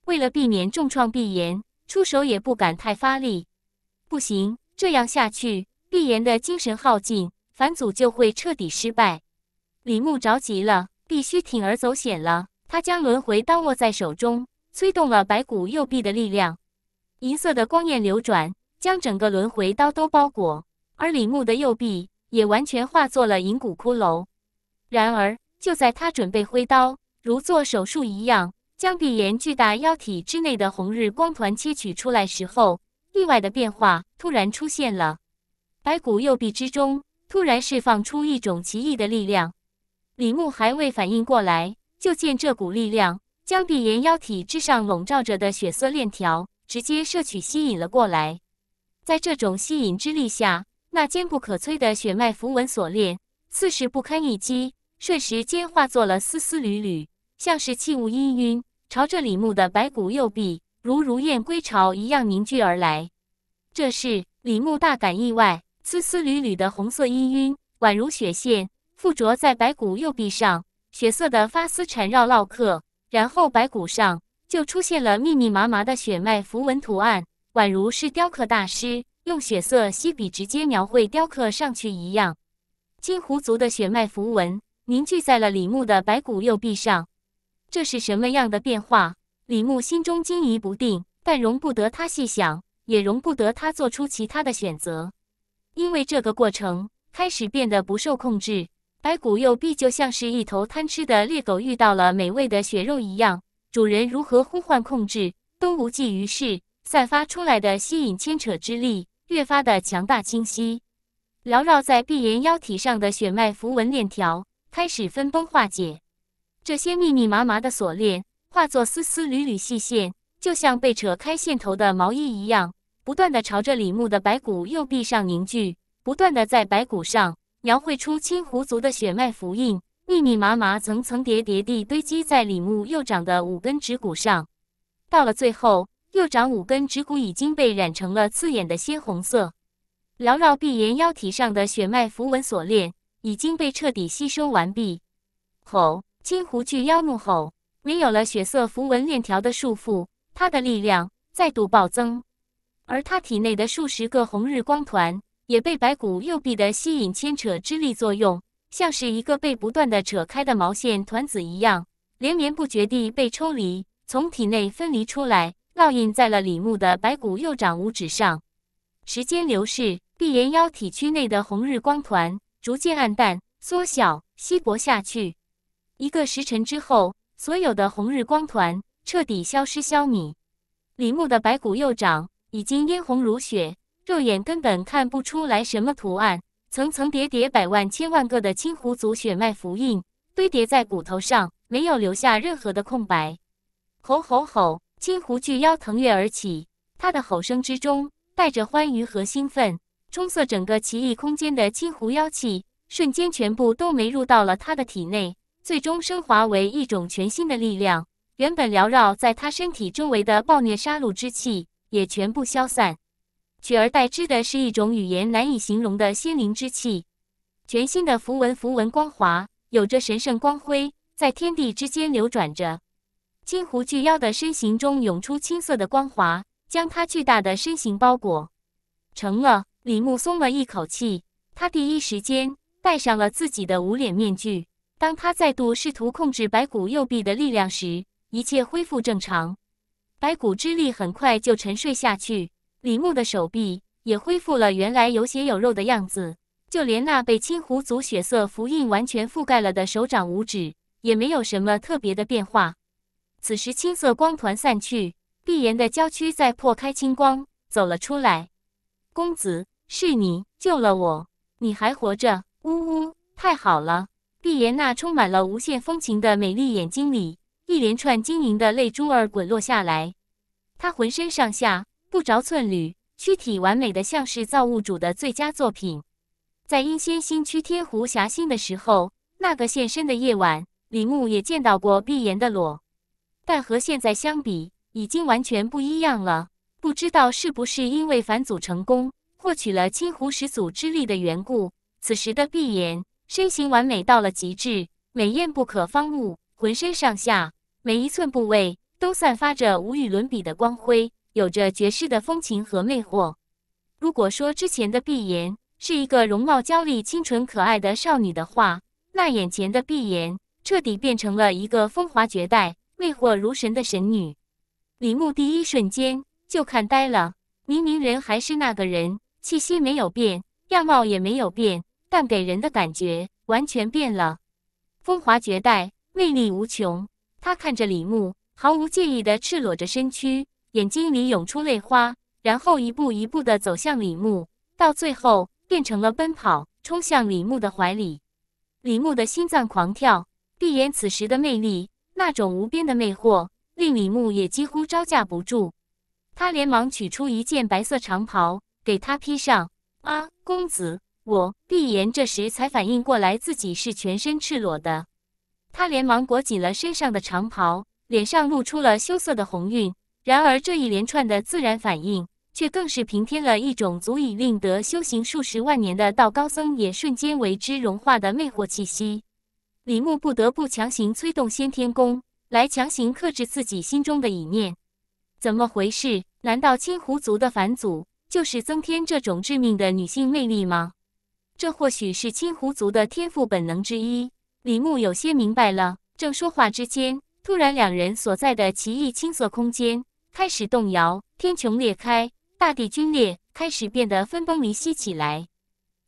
为了避免重创毕炎，出手也不敢太发力。不行，这样下去，毕炎的精神耗尽，反祖就会彻底失败。李牧着急了，必须铤而走险了。他将轮回刀握在手中，催动了白骨右臂的力量，银色的光焰流转，将整个轮回刀都包裹。而李牧的右臂也完全化作了银骨骷髅。然而，就在他准备挥刀，如做手术一样将碧炎巨大妖体之内的红日光团切取出来时候，意外的变化突然出现了。白骨右臂之中突然释放出一种奇异的力量，李牧还未反应过来，就见这股力量将碧炎妖体之上笼罩着的血色链条直接摄取吸引了过来，在这种吸引之力下。那坚不可摧的血脉符文锁链，似是不堪一击，瞬时间化作了丝丝缕缕，像是气雾氤氲，朝着李牧的白骨右臂，如如燕归巢一样凝聚而来。这时，李牧大感意外，丝丝缕缕的红色氤氲，宛如血线，附着在白骨右臂上，血色的发丝缠绕烙刻，然后白骨上就出现了密密麻麻的血脉符文图案，宛如是雕刻大师。用血色吸笔直接描绘、雕刻上去一样，金狐族的血脉符文凝聚在了李牧的白骨右臂上。这是什么样的变化？李牧心中惊疑不定，但容不得他细想，也容不得他做出其他的选择，因为这个过程开始变得不受控制。白骨右臂就像是一头贪吃的猎狗遇到了美味的血肉一样，主人如何呼唤控制都无济于事，散发出来的吸引牵扯之力。越发的强大清晰，缭绕在碧岩妖体上的血脉符文链条开始分崩化解。这些密密麻麻的锁链化作丝丝缕缕细线，就像被扯开线头的毛衣一样，不断地朝着李牧的白骨右臂上凝聚，不断地在白骨上描绘出青狐族的血脉符印，密密麻麻、层层叠叠地堆积在李牧右掌的五根指骨上。到了最后。右掌五根指骨已经被染成了刺眼的鲜红色，缭绕碧岩腰体上的血脉符文锁链已经被彻底吸收完毕。吼！金狐巨妖怒吼，没有了血色符文链条的束缚，他的力量再度暴增，而他体内的数十个红日光团也被白骨右臂的吸引牵扯之力作用，像是一个被不断的扯开的毛线团子一样，连绵不绝地被抽离，从体内分离出来。烙印在了李牧的白骨右掌五指上。时间流逝，碧岩妖体区内的红日光团逐渐暗淡、缩小、稀薄下去。一个时辰之后，所有的红日光团彻底消失消弭。李牧的白骨右掌已经殷红如血，肉眼根本看不出来什么图案。层层叠叠、百万千万个的青狐族血脉符印堆叠在骨头上，没有留下任何的空白。吼吼吼！青狐巨妖腾跃而起，它的吼声之中带着欢愉和兴奋，充塞整个奇异空间的青狐妖气，瞬间全部都没入到了它的体内，最终升华为一种全新的力量。原本缭绕在他身体周围的暴虐杀戮之气也全部消散，取而代之的是一种语言难以形容的仙灵之气。全新的符文符文光华，有着神圣光辉，在天地之间流转着。青狐巨妖的身形中涌出青色的光华，将他巨大的身形包裹。成了，李牧松了一口气。他第一时间戴上了自己的无脸面具。当他再度试图控制白骨右臂的力量时，一切恢复正常。白骨之力很快就沉睡下去，李牧的手臂也恢复了原来有血有肉的样子。就连那被青狐族血色符印完全覆盖了的手掌、五指，也没有什么特别的变化。此时，青色光团散去，碧岩的娇躯在破开青光走了出来。公子，是你救了我，你还活着！呜呜，太好了！碧岩那充满了无限风情的美丽眼睛里，一连串晶莹的泪珠儿滚落下来。他浑身上下不着寸缕，躯体完美的像是造物主的最佳作品。在阴仙新区天湖霞星的时候，那个现身的夜晚，李牧也见到过碧岩的裸。但和现在相比，已经完全不一样了。不知道是不是因为返祖成功，获取了青狐始祖之力的缘故，此时的碧岩，身形完美到了极致，美艳不可方物，浑身上下每一寸部位都散发着无与伦比的光辉，有着绝世的风情和魅惑。如果说之前的碧岩是一个容貌娇丽、清纯可爱的少女的话，那眼前的碧岩彻底变成了一个风华绝代。魅惑如神的神女，李牧第一瞬间就看呆了。明明人还是那个人，气息没有变，样貌也没有变，但给人的感觉完全变了。风华绝代，魅力无穷。他看着李牧，毫无介意的赤裸着身躯，眼睛里涌出泪花，然后一步一步的走向李牧，到最后变成了奔跑，冲向李牧的怀里。李牧的心脏狂跳，闭眼，此时的魅力。那种无边的魅惑，令李牧也几乎招架不住。他连忙取出一件白色长袍，给他披上。啊，公子，我碧岩这时才反应过来，自己是全身赤裸的。他连忙裹紧了身上的长袍，脸上露出了羞涩的红晕。然而，这一连串的自然反应，却更是平添了一种足以令得修行数十万年的道高僧也瞬间为之融化的魅惑气息。李牧不得不强行催动先天功来强行克制自己心中的隐念，怎么回事？难道青狐族的返祖就是增添这种致命的女性魅力吗？这或许是青狐族的天赋本能之一。李牧有些明白了。正说话之间，突然两人所在的奇异青色空间开始动摇，天穹裂开，大地龟裂，开始变得分崩离析起来。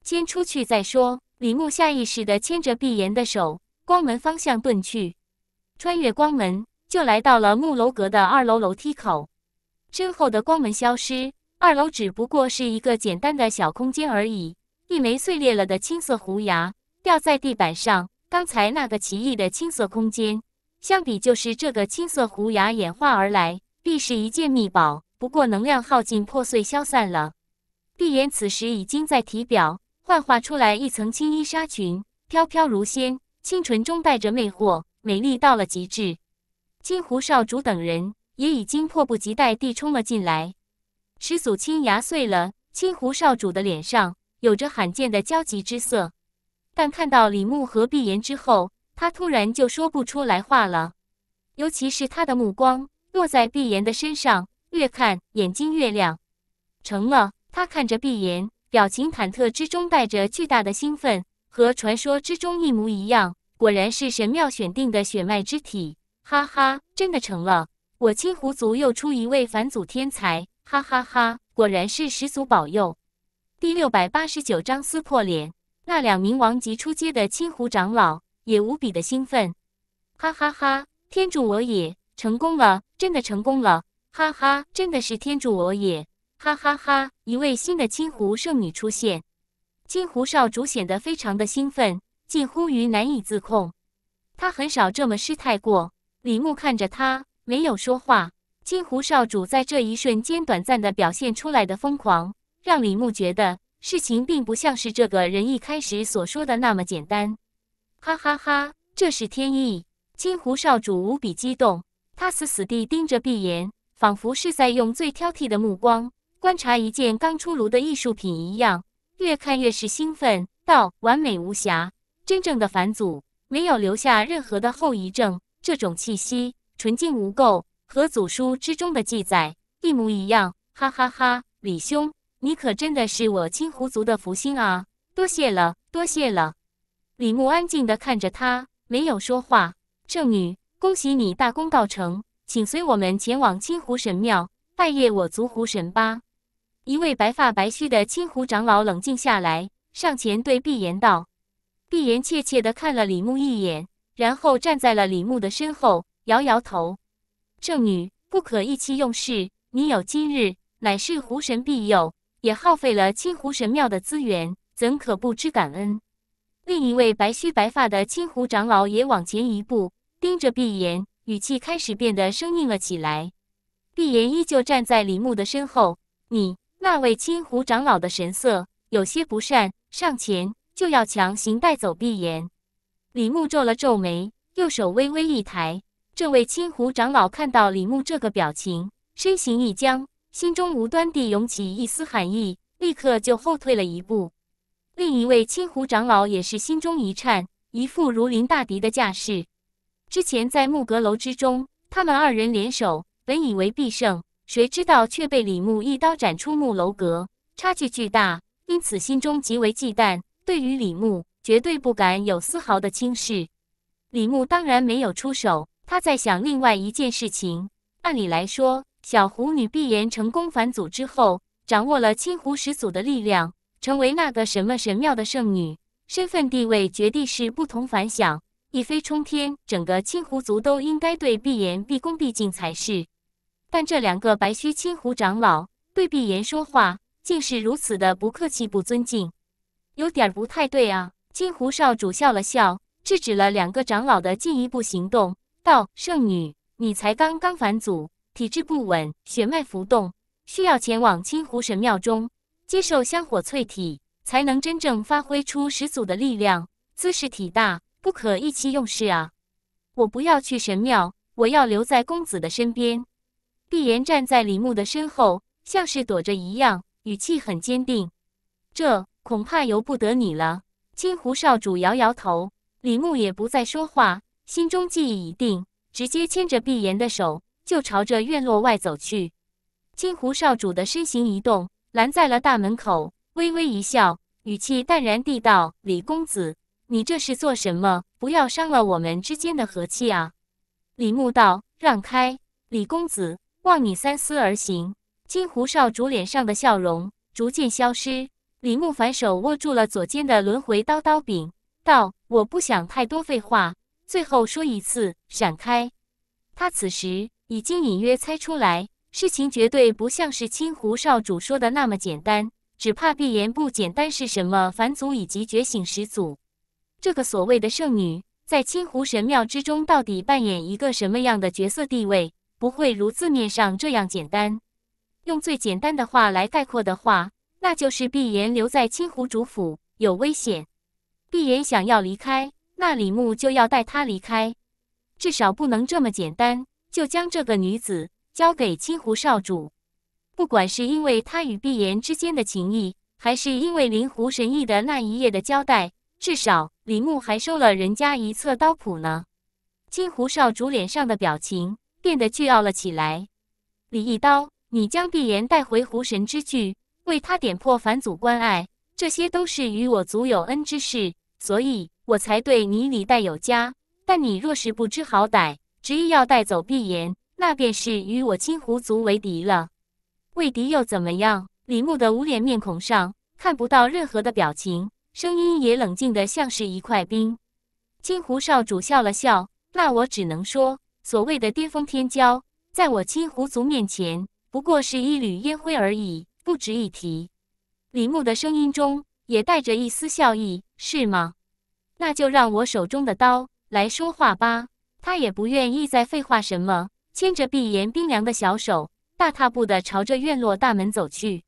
先出去再说。李牧下意识的牵着碧颜的手。光门方向遁去，穿越光门就来到了木楼阁的二楼楼梯口。身后的光门消失，二楼只不过是一个简单的小空间而已。一枚碎裂了的青色狐牙掉在地板上。刚才那个奇异的青色空间，相比就是这个青色狐牙演化而来，必是一件秘宝。不过能量耗尽，破碎消散了。碧岩此时已经在体表幻化出来一层青衣纱裙，飘飘如仙。清纯中带着魅惑，美丽到了极致。金狐少主等人也已经迫不及待地冲了进来。石祖青牙碎了，青狐少主的脸上有着罕见的焦急之色，但看到李牧和碧岩之后，他突然就说不出来话了。尤其是他的目光落在碧岩的身上，越看眼睛越亮。成了，他看着碧岩，表情忐忑之中带着巨大的兴奋。和传说之中一模一样，果然是神庙选定的血脉之体，哈哈，真的成了！我青狐族又出一位返祖天才，哈哈哈，果然是始祖保佑。第六百八十九章撕破脸，那两名王级出阶的青狐长老也无比的兴奋，哈哈哈，天助我也，成功了，真的成功了，哈哈，真的是天助我也，哈哈哈，一位新的青狐圣女出现。金狐少主显得非常的兴奋，近乎于难以自控。他很少这么失态过。李牧看着他，没有说话。金狐少主在这一瞬间短暂的表现出来的疯狂，让李牧觉得事情并不像是这个人一开始所说的那么简单。哈哈哈，这是天意！金狐少主无比激动，他死死地盯着碧岩，仿佛是在用最挑剔的目光观察一件刚出炉的艺术品一样。越看越是兴奋，到完美无瑕，真正的返祖，没有留下任何的后遗症。这种气息纯净无垢，和祖书之中的记载一模一样。哈哈哈，李兄，你可真的是我青狐族的福星啊！多谢了，多谢了。李牧安静地看着他，没有说话。圣女，恭喜你大功告成，请随我们前往青狐神庙拜谒我族狐神吧。一位白发白须的青狐长老冷静下来，上前对碧岩道：“碧岩，怯怯地看了李牧一眼，然后站在了李牧的身后，摇摇头。圣女不可意气用事，你有今日，乃是狐神庇佑，也耗费了青狐神庙的资源，怎可不知感恩？”另一位白须白发的青狐长老也往前一步，盯着碧岩，语气开始变得生硬了起来。碧岩依旧站在李牧的身后，你。那位青狐长老的神色有些不善，上前就要强行带走碧岩。李牧皱了皱眉，右手微微一抬。这位青狐长老看到李牧这个表情，身形一僵，心中无端地涌起一丝寒意，立刻就后退了一步。另一位青狐长老也是心中一颤，一副如临大敌的架势。之前在木阁楼之中，他们二人联手，本以为必胜。谁知道却被李牧一刀斩出木楼阁，差距巨大，因此心中极为忌惮。对于李牧，绝对不敢有丝毫的轻视。李牧当然没有出手，他在想另外一件事情。按理来说，小狐女毕颜成功返祖之后，掌握了青狐始祖的力量，成为那个什么神庙的圣女，身份地位绝对是不同凡响，一飞冲天。整个青狐族都应该对毕颜毕恭毕敬才是。但这两个白须青狐长老对碧岩说话，竟是如此的不客气、不尊敬，有点不太对啊！青狐少主笑了笑，制止了两个长老的进一步行动，道：“圣女，你才刚刚返祖，体质不稳，血脉浮动，需要前往青狐神庙中接受香火淬体，才能真正发挥出始祖的力量。姿势体大，不可意气用事啊！我不要去神庙，我要留在公子的身边。”碧颜站在李牧的身后，像是躲着一样，语气很坚定：“这恐怕由不得你了。”金湖少主摇摇头，李牧也不再说话，心中记忆已定，直接牵着碧颜的手就朝着院落外走去。金湖少主的身形一动，拦在了大门口，微微一笑，语气淡然地道：“李公子，你这是做什么？不要伤了我们之间的和气啊！”李牧道：“让开，李公子。”望你三思而行。青狐少主脸上的笑容逐渐消失。李牧反手握住了左肩的轮回刀刀柄，道：“我不想太多废话，最后说一次，闪开！”他此时已经隐约猜出来，事情绝对不像是青狐少主说的那么简单，只怕碧颜不简单是什么凡祖以及觉醒始祖。这个所谓的圣女，在青狐神庙之中到底扮演一个什么样的角色地位？不会如字面上这样简单。用最简单的话来概括的话，那就是碧岩留在青湖主府有危险。碧岩想要离开，那李牧就要带他离开，至少不能这么简单就将这个女子交给青湖少主。不管是因为他与碧岩之间的情谊，还是因为灵狐神意的那一夜的交代，至少李牧还收了人家一册刀谱呢。青湖少主脸上的表情。变得倨傲了起来。李一刀，你将碧岩带回狐神之域，为他点破返祖关爱，这些都是与我族有恩之事，所以我才对你礼待有加。但你若是不知好歹，执意要带走碧岩，那便是与我青狐族为敌了。为敌又怎么样？李牧的无脸面孔上看不到任何的表情，声音也冷静的像是一块冰。青狐少主笑了笑，那我只能说。所谓的巅峰天骄，在我青狐族面前，不过是一缕烟灰而已，不值一提。李牧的声音中也带着一丝笑意，是吗？那就让我手中的刀来说话吧。他也不愿意再废话什么，牵着碧岩冰凉的小手，大踏步的朝着院落大门走去。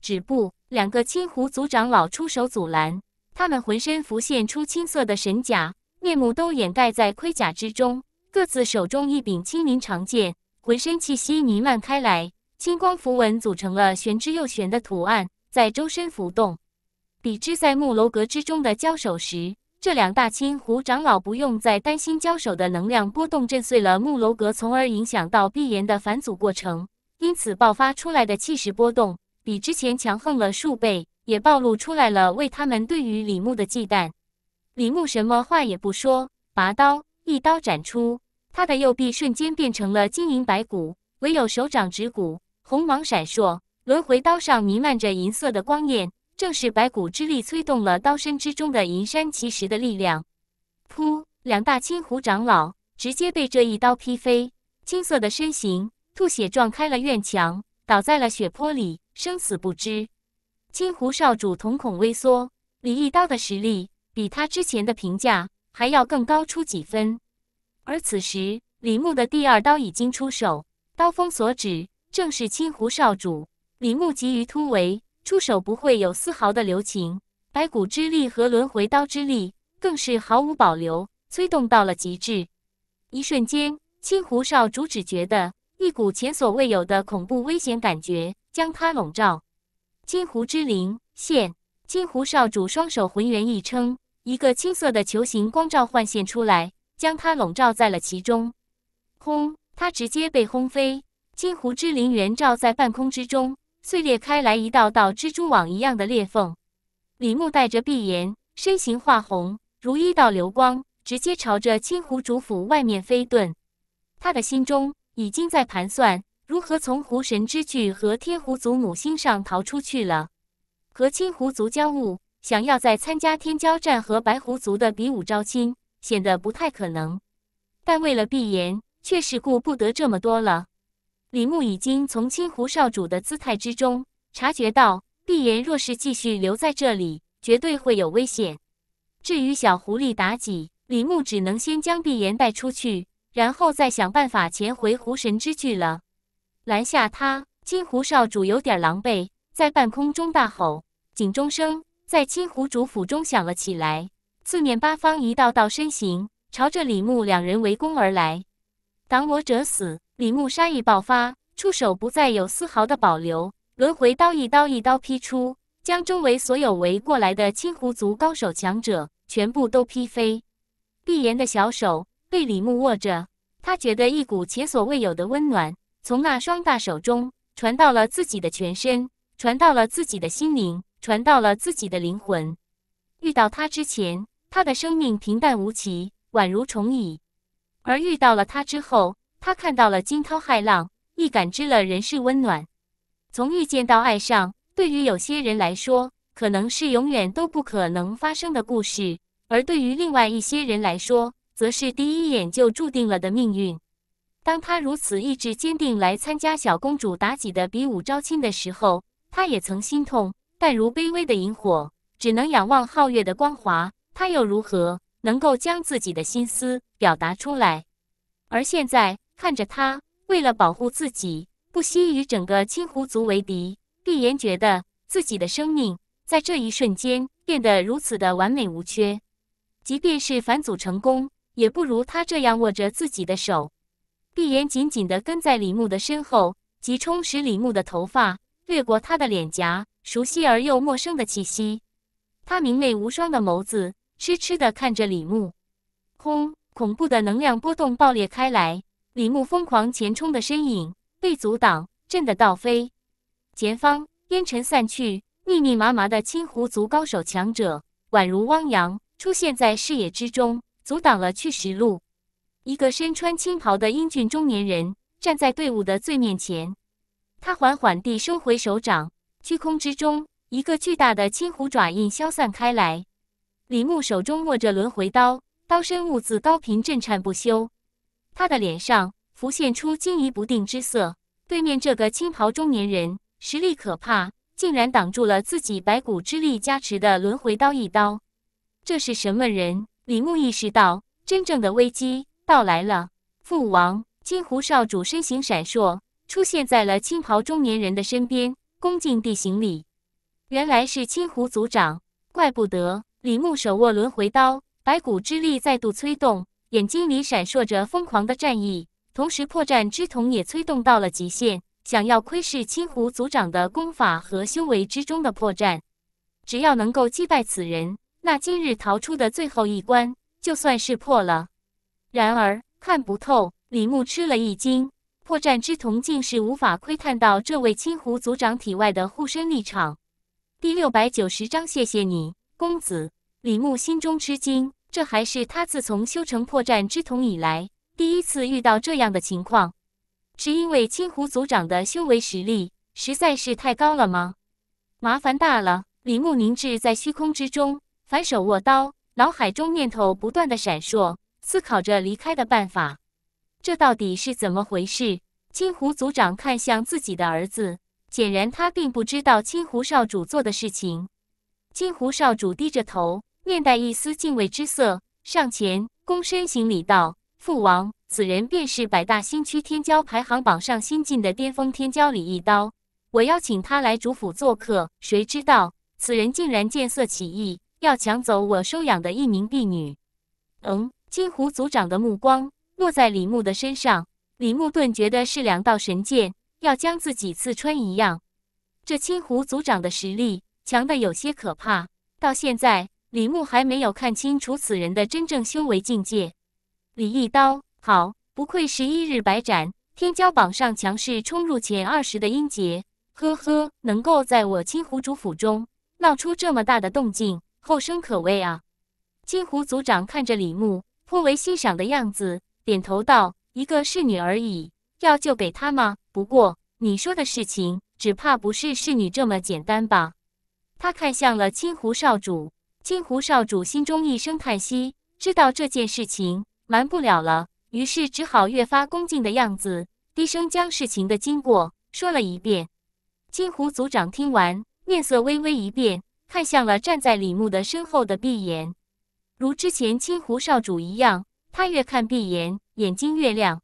止步，两个青狐族长老出手阻拦，他们浑身浮现出青色的神甲，面目都掩盖在盔甲之中。各自手中一柄青鳞长剑，浑身气息弥漫开来，青光符文组成了玄之又玄的图案，在周身浮动。比之在木楼阁之中的交手时，这两大青狐长老不用再担心交手的能量波动震碎了木楼阁，从而影响到碧岩的返祖过程，因此爆发出来的气势波动比之前强横了数倍，也暴露出来了为他们对于李牧的忌惮。李牧什么话也不说，拔刀。一刀斩出，他的右臂瞬间变成了晶莹白骨，唯有手掌指骨红芒闪烁。轮回刀上弥漫着银色的光焰，正是白骨之力催动了刀身之中的银山奇石的力量。噗！两大青狐长老直接被这一刀劈飞，青色的身形吐血撞开了院墙，倒在了血泊里，生死不知。青狐少主瞳孔微缩，李一刀的实力比他之前的评价。还要更高出几分，而此时李牧的第二刀已经出手，刀锋所指正是青狐少主。李牧急于突围，出手不会有丝毫的留情，白骨之力和轮回刀之力更是毫无保留，催动到了极致。一瞬间，青狐少主只觉得一股前所未有的恐怖危险感觉将他笼罩。金狐之灵现，金狐少主双手浑圆一撑。一个青色的球形光照幻现出来，将他笼罩在了其中。轰！他直接被轰飞。金狐之灵圆罩在半空之中，碎裂开来一道道蜘蛛网一样的裂缝。李牧带着碧炎，身形化红，如一道流光，直接朝着青狐主府外面飞遁。他的心中已经在盘算如何从狐神之具和天狐族母星上逃出去了。和青狐族交恶。想要再参加天骄战和白狐族的比武招亲，显得不太可能。但为了碧颜，却是顾不得这么多了。李牧已经从金狐少主的姿态之中察觉到，碧岩若是继续留在这里，绝对会有危险。至于小狐狸妲己，李牧只能先将碧岩带出去，然后再想办法潜回狐神之聚了。拦下他，金狐少主有点狼狈，在半空中大吼：“警钟声！”在青狐主府中响了起来，四面八方一道道身形朝着李牧两人围攻而来。挡我者死！李牧杀意爆发，出手不再有丝毫的保留，轮回刀一刀一刀劈出，将周围所有围过来的青狐族高手强者全部都劈飞。碧岩的小手被李牧握着，他觉得一股前所未有的温暖从那双大手中传到了自己的全身，传到了自己的心灵。传到了自己的灵魂。遇到他之前，他的生命平淡无奇，宛如虫蚁；而遇到了他之后，他看到了惊涛骇浪，亦感知了人世温暖。从遇见到爱上，对于有些人来说，可能是永远都不可能发生的故事；而对于另外一些人来说，则是第一眼就注定了的命运。当他如此意志坚定来参加小公主妲己的比武招亲的时候，他也曾心痛。但如卑微的萤火，只能仰望皓月的光华。他又如何能够将自己的心思表达出来？而现在看着他为了保护自己，不惜与整个青狐族为敌，碧颜觉得自己的生命在这一瞬间变得如此的完美无缺。即便是返祖成功，也不如他这样握着自己的手。碧颜紧紧地跟在李牧的身后，急冲使李牧的头发掠过他的脸颊。熟悉而又陌生的气息，他明媚无双的眸子痴痴地看着李牧，空恐怖的能量波动爆裂开来，李牧疯狂前冲的身影被阻挡，震得倒飞。前方烟尘散去，密密麻麻的青狐族高手强者宛如汪洋，出现在视野之中，阻挡了去时路。一个身穿青袍的英俊中年人站在队伍的最面前，他缓缓地收回手掌。虚空之中，一个巨大的青狐爪印消散开来。李牧手中握着轮回刀，刀身兀自高频震颤不休。他的脸上浮现出惊疑不定之色。对面这个青袍中年人实力可怕，竟然挡住了自己白骨之力加持的轮回刀一刀。这是什么人？李牧意识到，真正的危机到来了。父王，金狐少主身形闪烁，出现在了青袍中年人的身边。恭敬地行礼，原来是青狐族长，怪不得李牧手握轮回刀，白骨之力再度催动，眼睛里闪烁着疯狂的战意，同时破绽之瞳也催动到了极限，想要窥视青狐族长的功法和修为之中的破绽。只要能够击败此人，那今日逃出的最后一关就算是破了。然而看不透，李牧吃了一惊。破绽之瞳竟是无法窥探到这位青狐族长体外的护身立场。第六百九十章，谢谢你，公子。李牧心中吃惊，这还是他自从修成破绽之瞳以来第一次遇到这样的情况。是因为青狐族长的修为实力实在是太高了吗？麻烦大了！李牧凝滞在虚空之中，反手握刀，脑海中念头不断的闪烁，思考着离开的办法。这到底是怎么回事？金狐族长看向自己的儿子，显然他并不知道金狐少主做的事情。金狐少主低着头，面带一丝敬畏之色，上前躬身行礼道：“父王，此人便是百大新区天骄排行榜上新晋的巅峰天骄李一刀。我邀请他来主府做客，谁知道此人竟然见色起意，要抢走我收养的一名婢女。”嗯，金狐族长的目光。落在李牧的身上，李牧顿觉得是两道神剑要将自己刺穿一样。这青狐族长的实力强的有些可怕，到现在李牧还没有看清楚此人的真正修为境界。李一刀，好，不愧十一日百斩天骄榜上强势冲入前二十的英杰。呵呵，能够在我青狐主府中闹出这么大的动静，后生可畏啊！青狐族长看着李牧，颇为欣赏的样子。点头道：“一个侍女而已，要就给她吗？不过你说的事情，只怕不是侍女这么简单吧？”他看向了青湖少主，青湖少主心中一声叹息，知道这件事情瞒不了了，于是只好越发恭敬的样子，低声将事情的经过说了一遍。金湖族长听完，面色微微一变，看向了站在李牧的身后的碧眼。如之前青湖少主一样。他越看闭眼，眼睛越亮。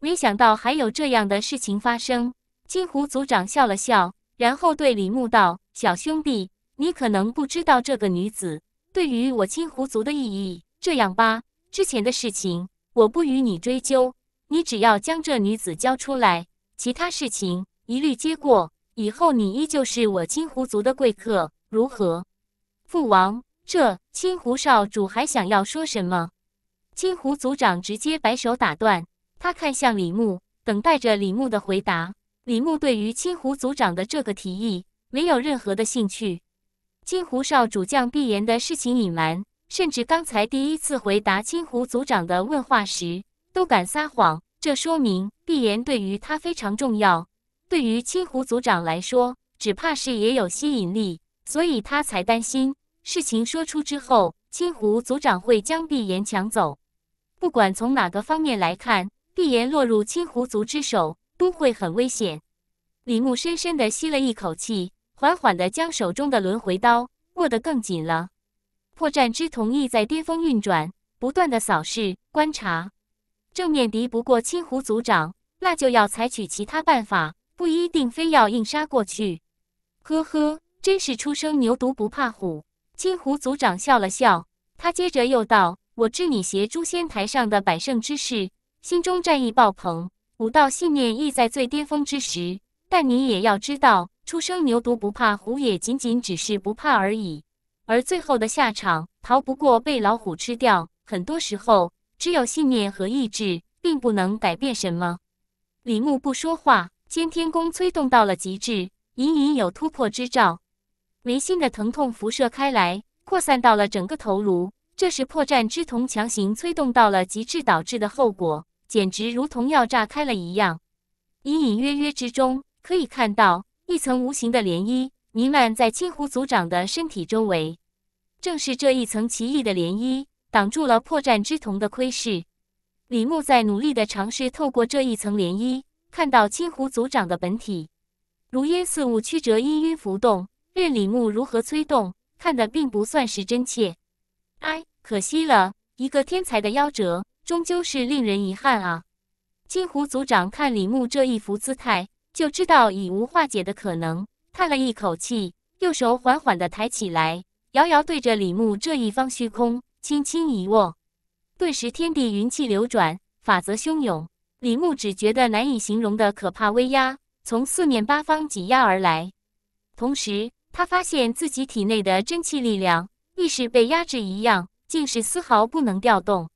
没想到还有这样的事情发生。金狐族长笑了笑，然后对李牧道：“小兄弟，你可能不知道这个女子对于我金狐族的意义。这样吧，之前的事情我不与你追究，你只要将这女子交出来，其他事情一律接过。以后你依旧是我金狐族的贵客，如何？”父王，这金狐少主还想要说什么？青狐族长直接摆手打断，他看向李牧，等待着李牧的回答。李牧对于青狐族长的这个提议没有任何的兴趣。青狐少主将毕岩的事情隐瞒，甚至刚才第一次回答青狐族长的问话时都敢撒谎，这说明毕岩对于他非常重要。对于青狐族长来说，只怕是也有吸引力，所以他才担心事情说出之后，青狐族长会将毕岩抢走。不管从哪个方面来看，碧岩落入青狐族之手都会很危险。李牧深深的吸了一口气，缓缓的将手中的轮回刀握得更紧了。破绽之瞳意在巅峰运转，不断的扫视观察。正面敌不过青狐族长，那就要采取其他办法，不一定非要硬杀过去。呵呵，真是初生牛犊不怕虎。青狐族长笑了笑，他接着又道。我知你携诛仙台上的百胜之势，心中战意爆棚，武道信念亦在最巅峰之时。但你也要知道，初生牛犊不怕虎，也仅仅只是不怕而已。而最后的下场，逃不过被老虎吃掉。很多时候，只有信念和意志，并不能改变什么。李牧不说话，先天功催动到了极致，隐隐有突破之兆。眉心的疼痛辐射开来，扩散到了整个头颅。这是破绽之瞳强行催动到了极致导致的后果，简直如同要炸开了一样。隐隐约约之中，可以看到一层无形的涟漪弥漫在青狐族长的身体周围，正是这一层奇异的涟漪挡住了破绽之瞳的窥视。李牧在努力的尝试透过这一层涟漪看到青狐族长的本体，如烟似雾，曲折氤氲浮动，任李牧如何催动，看的并不算是真切。哎，可惜了，一个天才的夭折，终究是令人遗憾啊！金狐族长看李牧这一副姿态，就知道已无化解的可能，叹了一口气，右手缓缓地抬起来，遥遥对着李牧这一方虚空轻轻一握，顿时天地云气流转，法则汹涌。李牧只觉得难以形容的可怕威压从四面八方挤压而来，同时他发现自己体内的真气力量。意识被压制一样，竟是丝毫不能调动。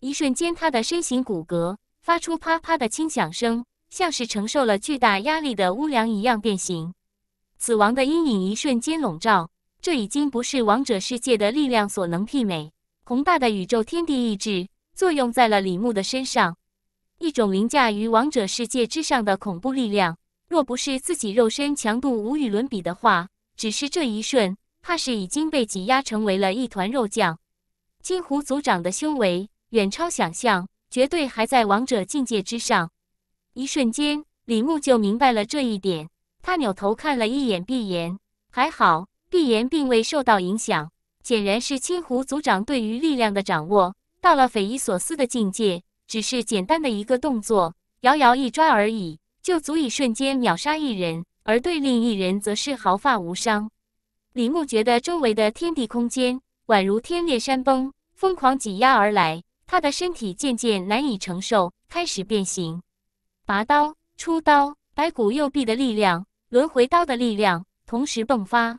一瞬间，他的身形骨骼发出啪啪的轻响声，像是承受了巨大压力的屋梁一样变形。死亡的阴影一瞬间笼罩。这已经不是王者世界的力量所能媲美。宏大的宇宙天地意志作用在了李牧的身上，一种凌驾于王者世界之上的恐怖力量。若不是自己肉身强度无与伦比的话，只是这一瞬。怕是已经被挤压成为了一团肉酱。金狐族长的修为远超想象，绝对还在王者境界之上。一瞬间，李牧就明白了这一点。他扭头看了一眼碧岩，还好，碧岩并未受到影响。显然是金狐族长对于力量的掌握到了匪夷所思的境界。只是简单的一个动作，遥遥一抓而已，就足以瞬间秒杀一人，而对另一人则是毫发无伤。李牧觉得周围的天地空间宛如天裂山崩，疯狂挤压而来。他的身体渐渐难以承受，开始变形。拔刀，出刀，白骨右臂的力量、轮回刀的力量同时迸发，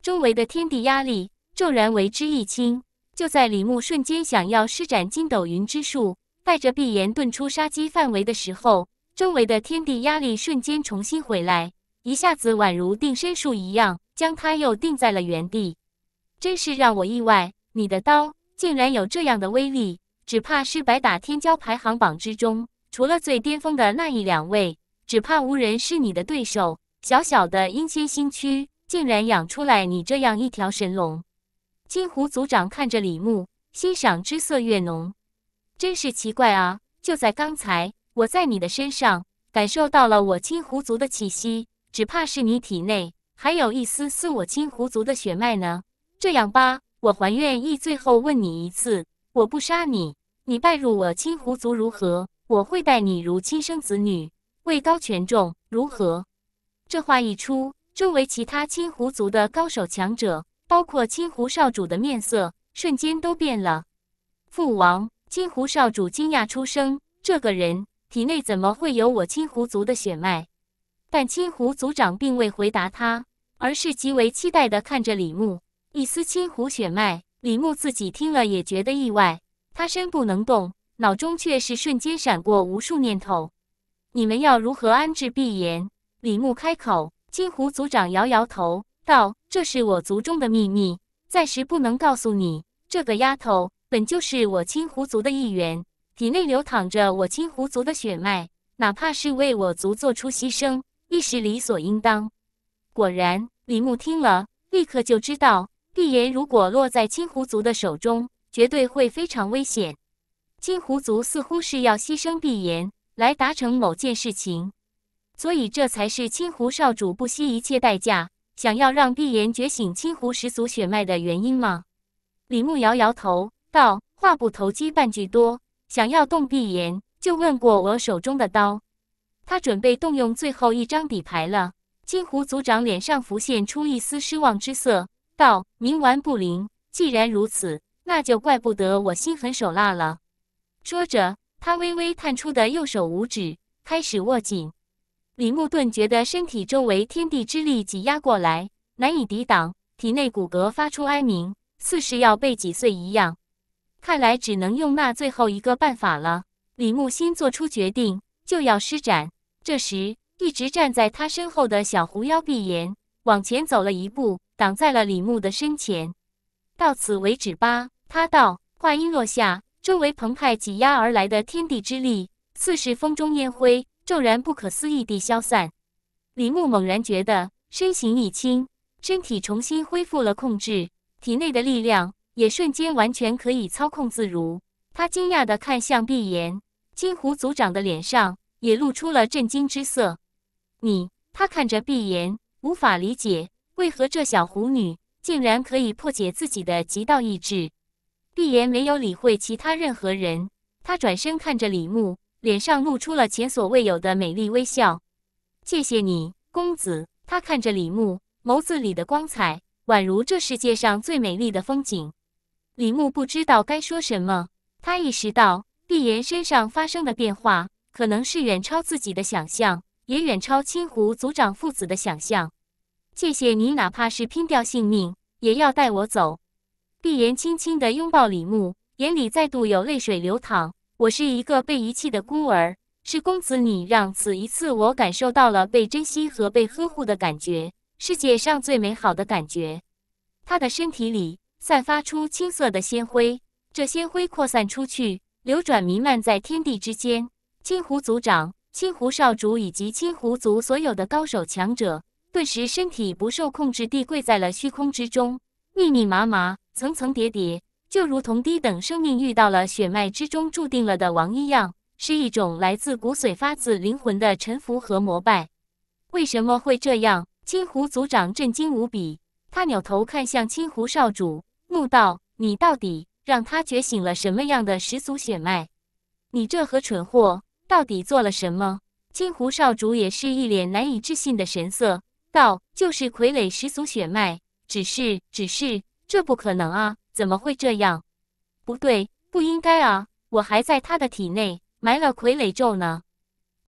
周围的天地压力骤然为之一轻。就在李牧瞬间想要施展筋斗云之术，带着碧颜遁出杀机范围的时候，周围的天地压力瞬间重新回来，一下子宛如定身术一样。将他又定在了原地，真是让我意外！你的刀竟然有这样的威力，只怕是百打天骄排行榜之中，除了最巅峰的那一两位，只怕无人是你的对手。小小的阴仙星区竟然养出来你这样一条神龙！金狐族长看着李牧，欣赏之色越浓，真是奇怪啊！就在刚才，我在你的身上感受到了我金狐族的气息，只怕是你体内。还有一丝丝我青狐族的血脉呢。这样吧，我还愿意最后问你一次，我不杀你，你拜入我青狐族如何？我会待你如亲生子女，位高权重，如何？这话一出，周围其他青狐族的高手强者，包括青狐少主的面色瞬间都变了。父王，青狐少主惊讶出声：“这个人体内怎么会有我青狐族的血脉？”但青狐族长并未回答他。而是极为期待地看着李牧，一丝清狐血脉，李牧自己听了也觉得意外。他身不能动，脑中却是瞬间闪过无数念头。你们要如何安置碧岩？李牧开口。金狐族长摇摇头道：“这是我族中的秘密，暂时不能告诉你。这个丫头本就是我青狐族的一员，体内流淌着我青狐族的血脉，哪怕是为我族做出牺牲，亦是理所应当。”果然。李牧听了，立刻就知道碧岩如果落在青狐族的手中，绝对会非常危险。青狐族似乎是要牺牲碧岩来达成某件事情，所以这才是青狐少主不惜一切代价想要让碧岩觉醒青狐十族血脉的原因吗？李牧摇摇头道：“话不投机半句多，想要动碧岩，就问过我手中的刀。他准备动用最后一张底牌了。”金狐族长脸上浮现出一丝失望之色，道：“冥顽不灵，既然如此，那就怪不得我心狠手辣了。”说着，他微微探出的右手五指开始握紧。李牧顿觉得身体周围天地之力挤压过来，难以抵挡，体内骨骼发出哀鸣，似是要被挤碎一样。看来只能用那最后一个办法了。李牧心做出决定，就要施展。这时。一直站在他身后的小狐妖碧岩往前走了一步，挡在了李牧的身前。到此为止吧，他道。话音落下，周围澎湃挤压而来的天地之力，似是风中烟灰，骤然不可思议地消散。李牧猛然觉得身形一轻，身体重新恢复了控制，体内的力量也瞬间完全可以操控自如。他惊讶地看向碧岩，金狐族长的脸上也露出了震惊之色。你他看着碧岩，无法理解为何这小狐女竟然可以破解自己的极道意志。碧岩没有理会其他任何人，他转身看着李牧，脸上露出了前所未有的美丽微笑。谢谢你，公子。他看着李牧，眸子里的光彩宛如这世界上最美丽的风景。李牧不知道该说什么，他意识到碧岩身上发生的变化可能是远超自己的想象。也远超青湖族长父子的想象。谢谢你，哪怕是拼掉性命，也要带我走。碧莲轻轻地拥抱李牧，眼里再度有泪水流淌。我是一个被遗弃的孤儿，是公子你让此一次我感受到了被珍惜和被呵护的感觉，世界上最美好的感觉。他的身体里散发出青色的鲜灰，这鲜灰扩散出去，流转弥漫在天地之间。青湖族长。青狐少主以及青狐族所有的高手强者，顿时身体不受控制地跪在了虚空之中，密密麻麻，层层叠叠，就如同低等生命遇到了血脉之中注定了的王一样，是一种来自骨髓、发自灵魂的臣服和膜拜。为什么会这样？青狐族长震惊无比，他扭头看向青狐少主，怒道：“你到底让他觉醒了什么样的始祖血脉？你这和蠢货！”到底做了什么？金狐少主也是一脸难以置信的神色，道：“就是傀儡十俗血脉，只是，只是，这不可能啊！怎么会这样？不对，不应该啊！我还在他的体内埋了傀儡咒呢。”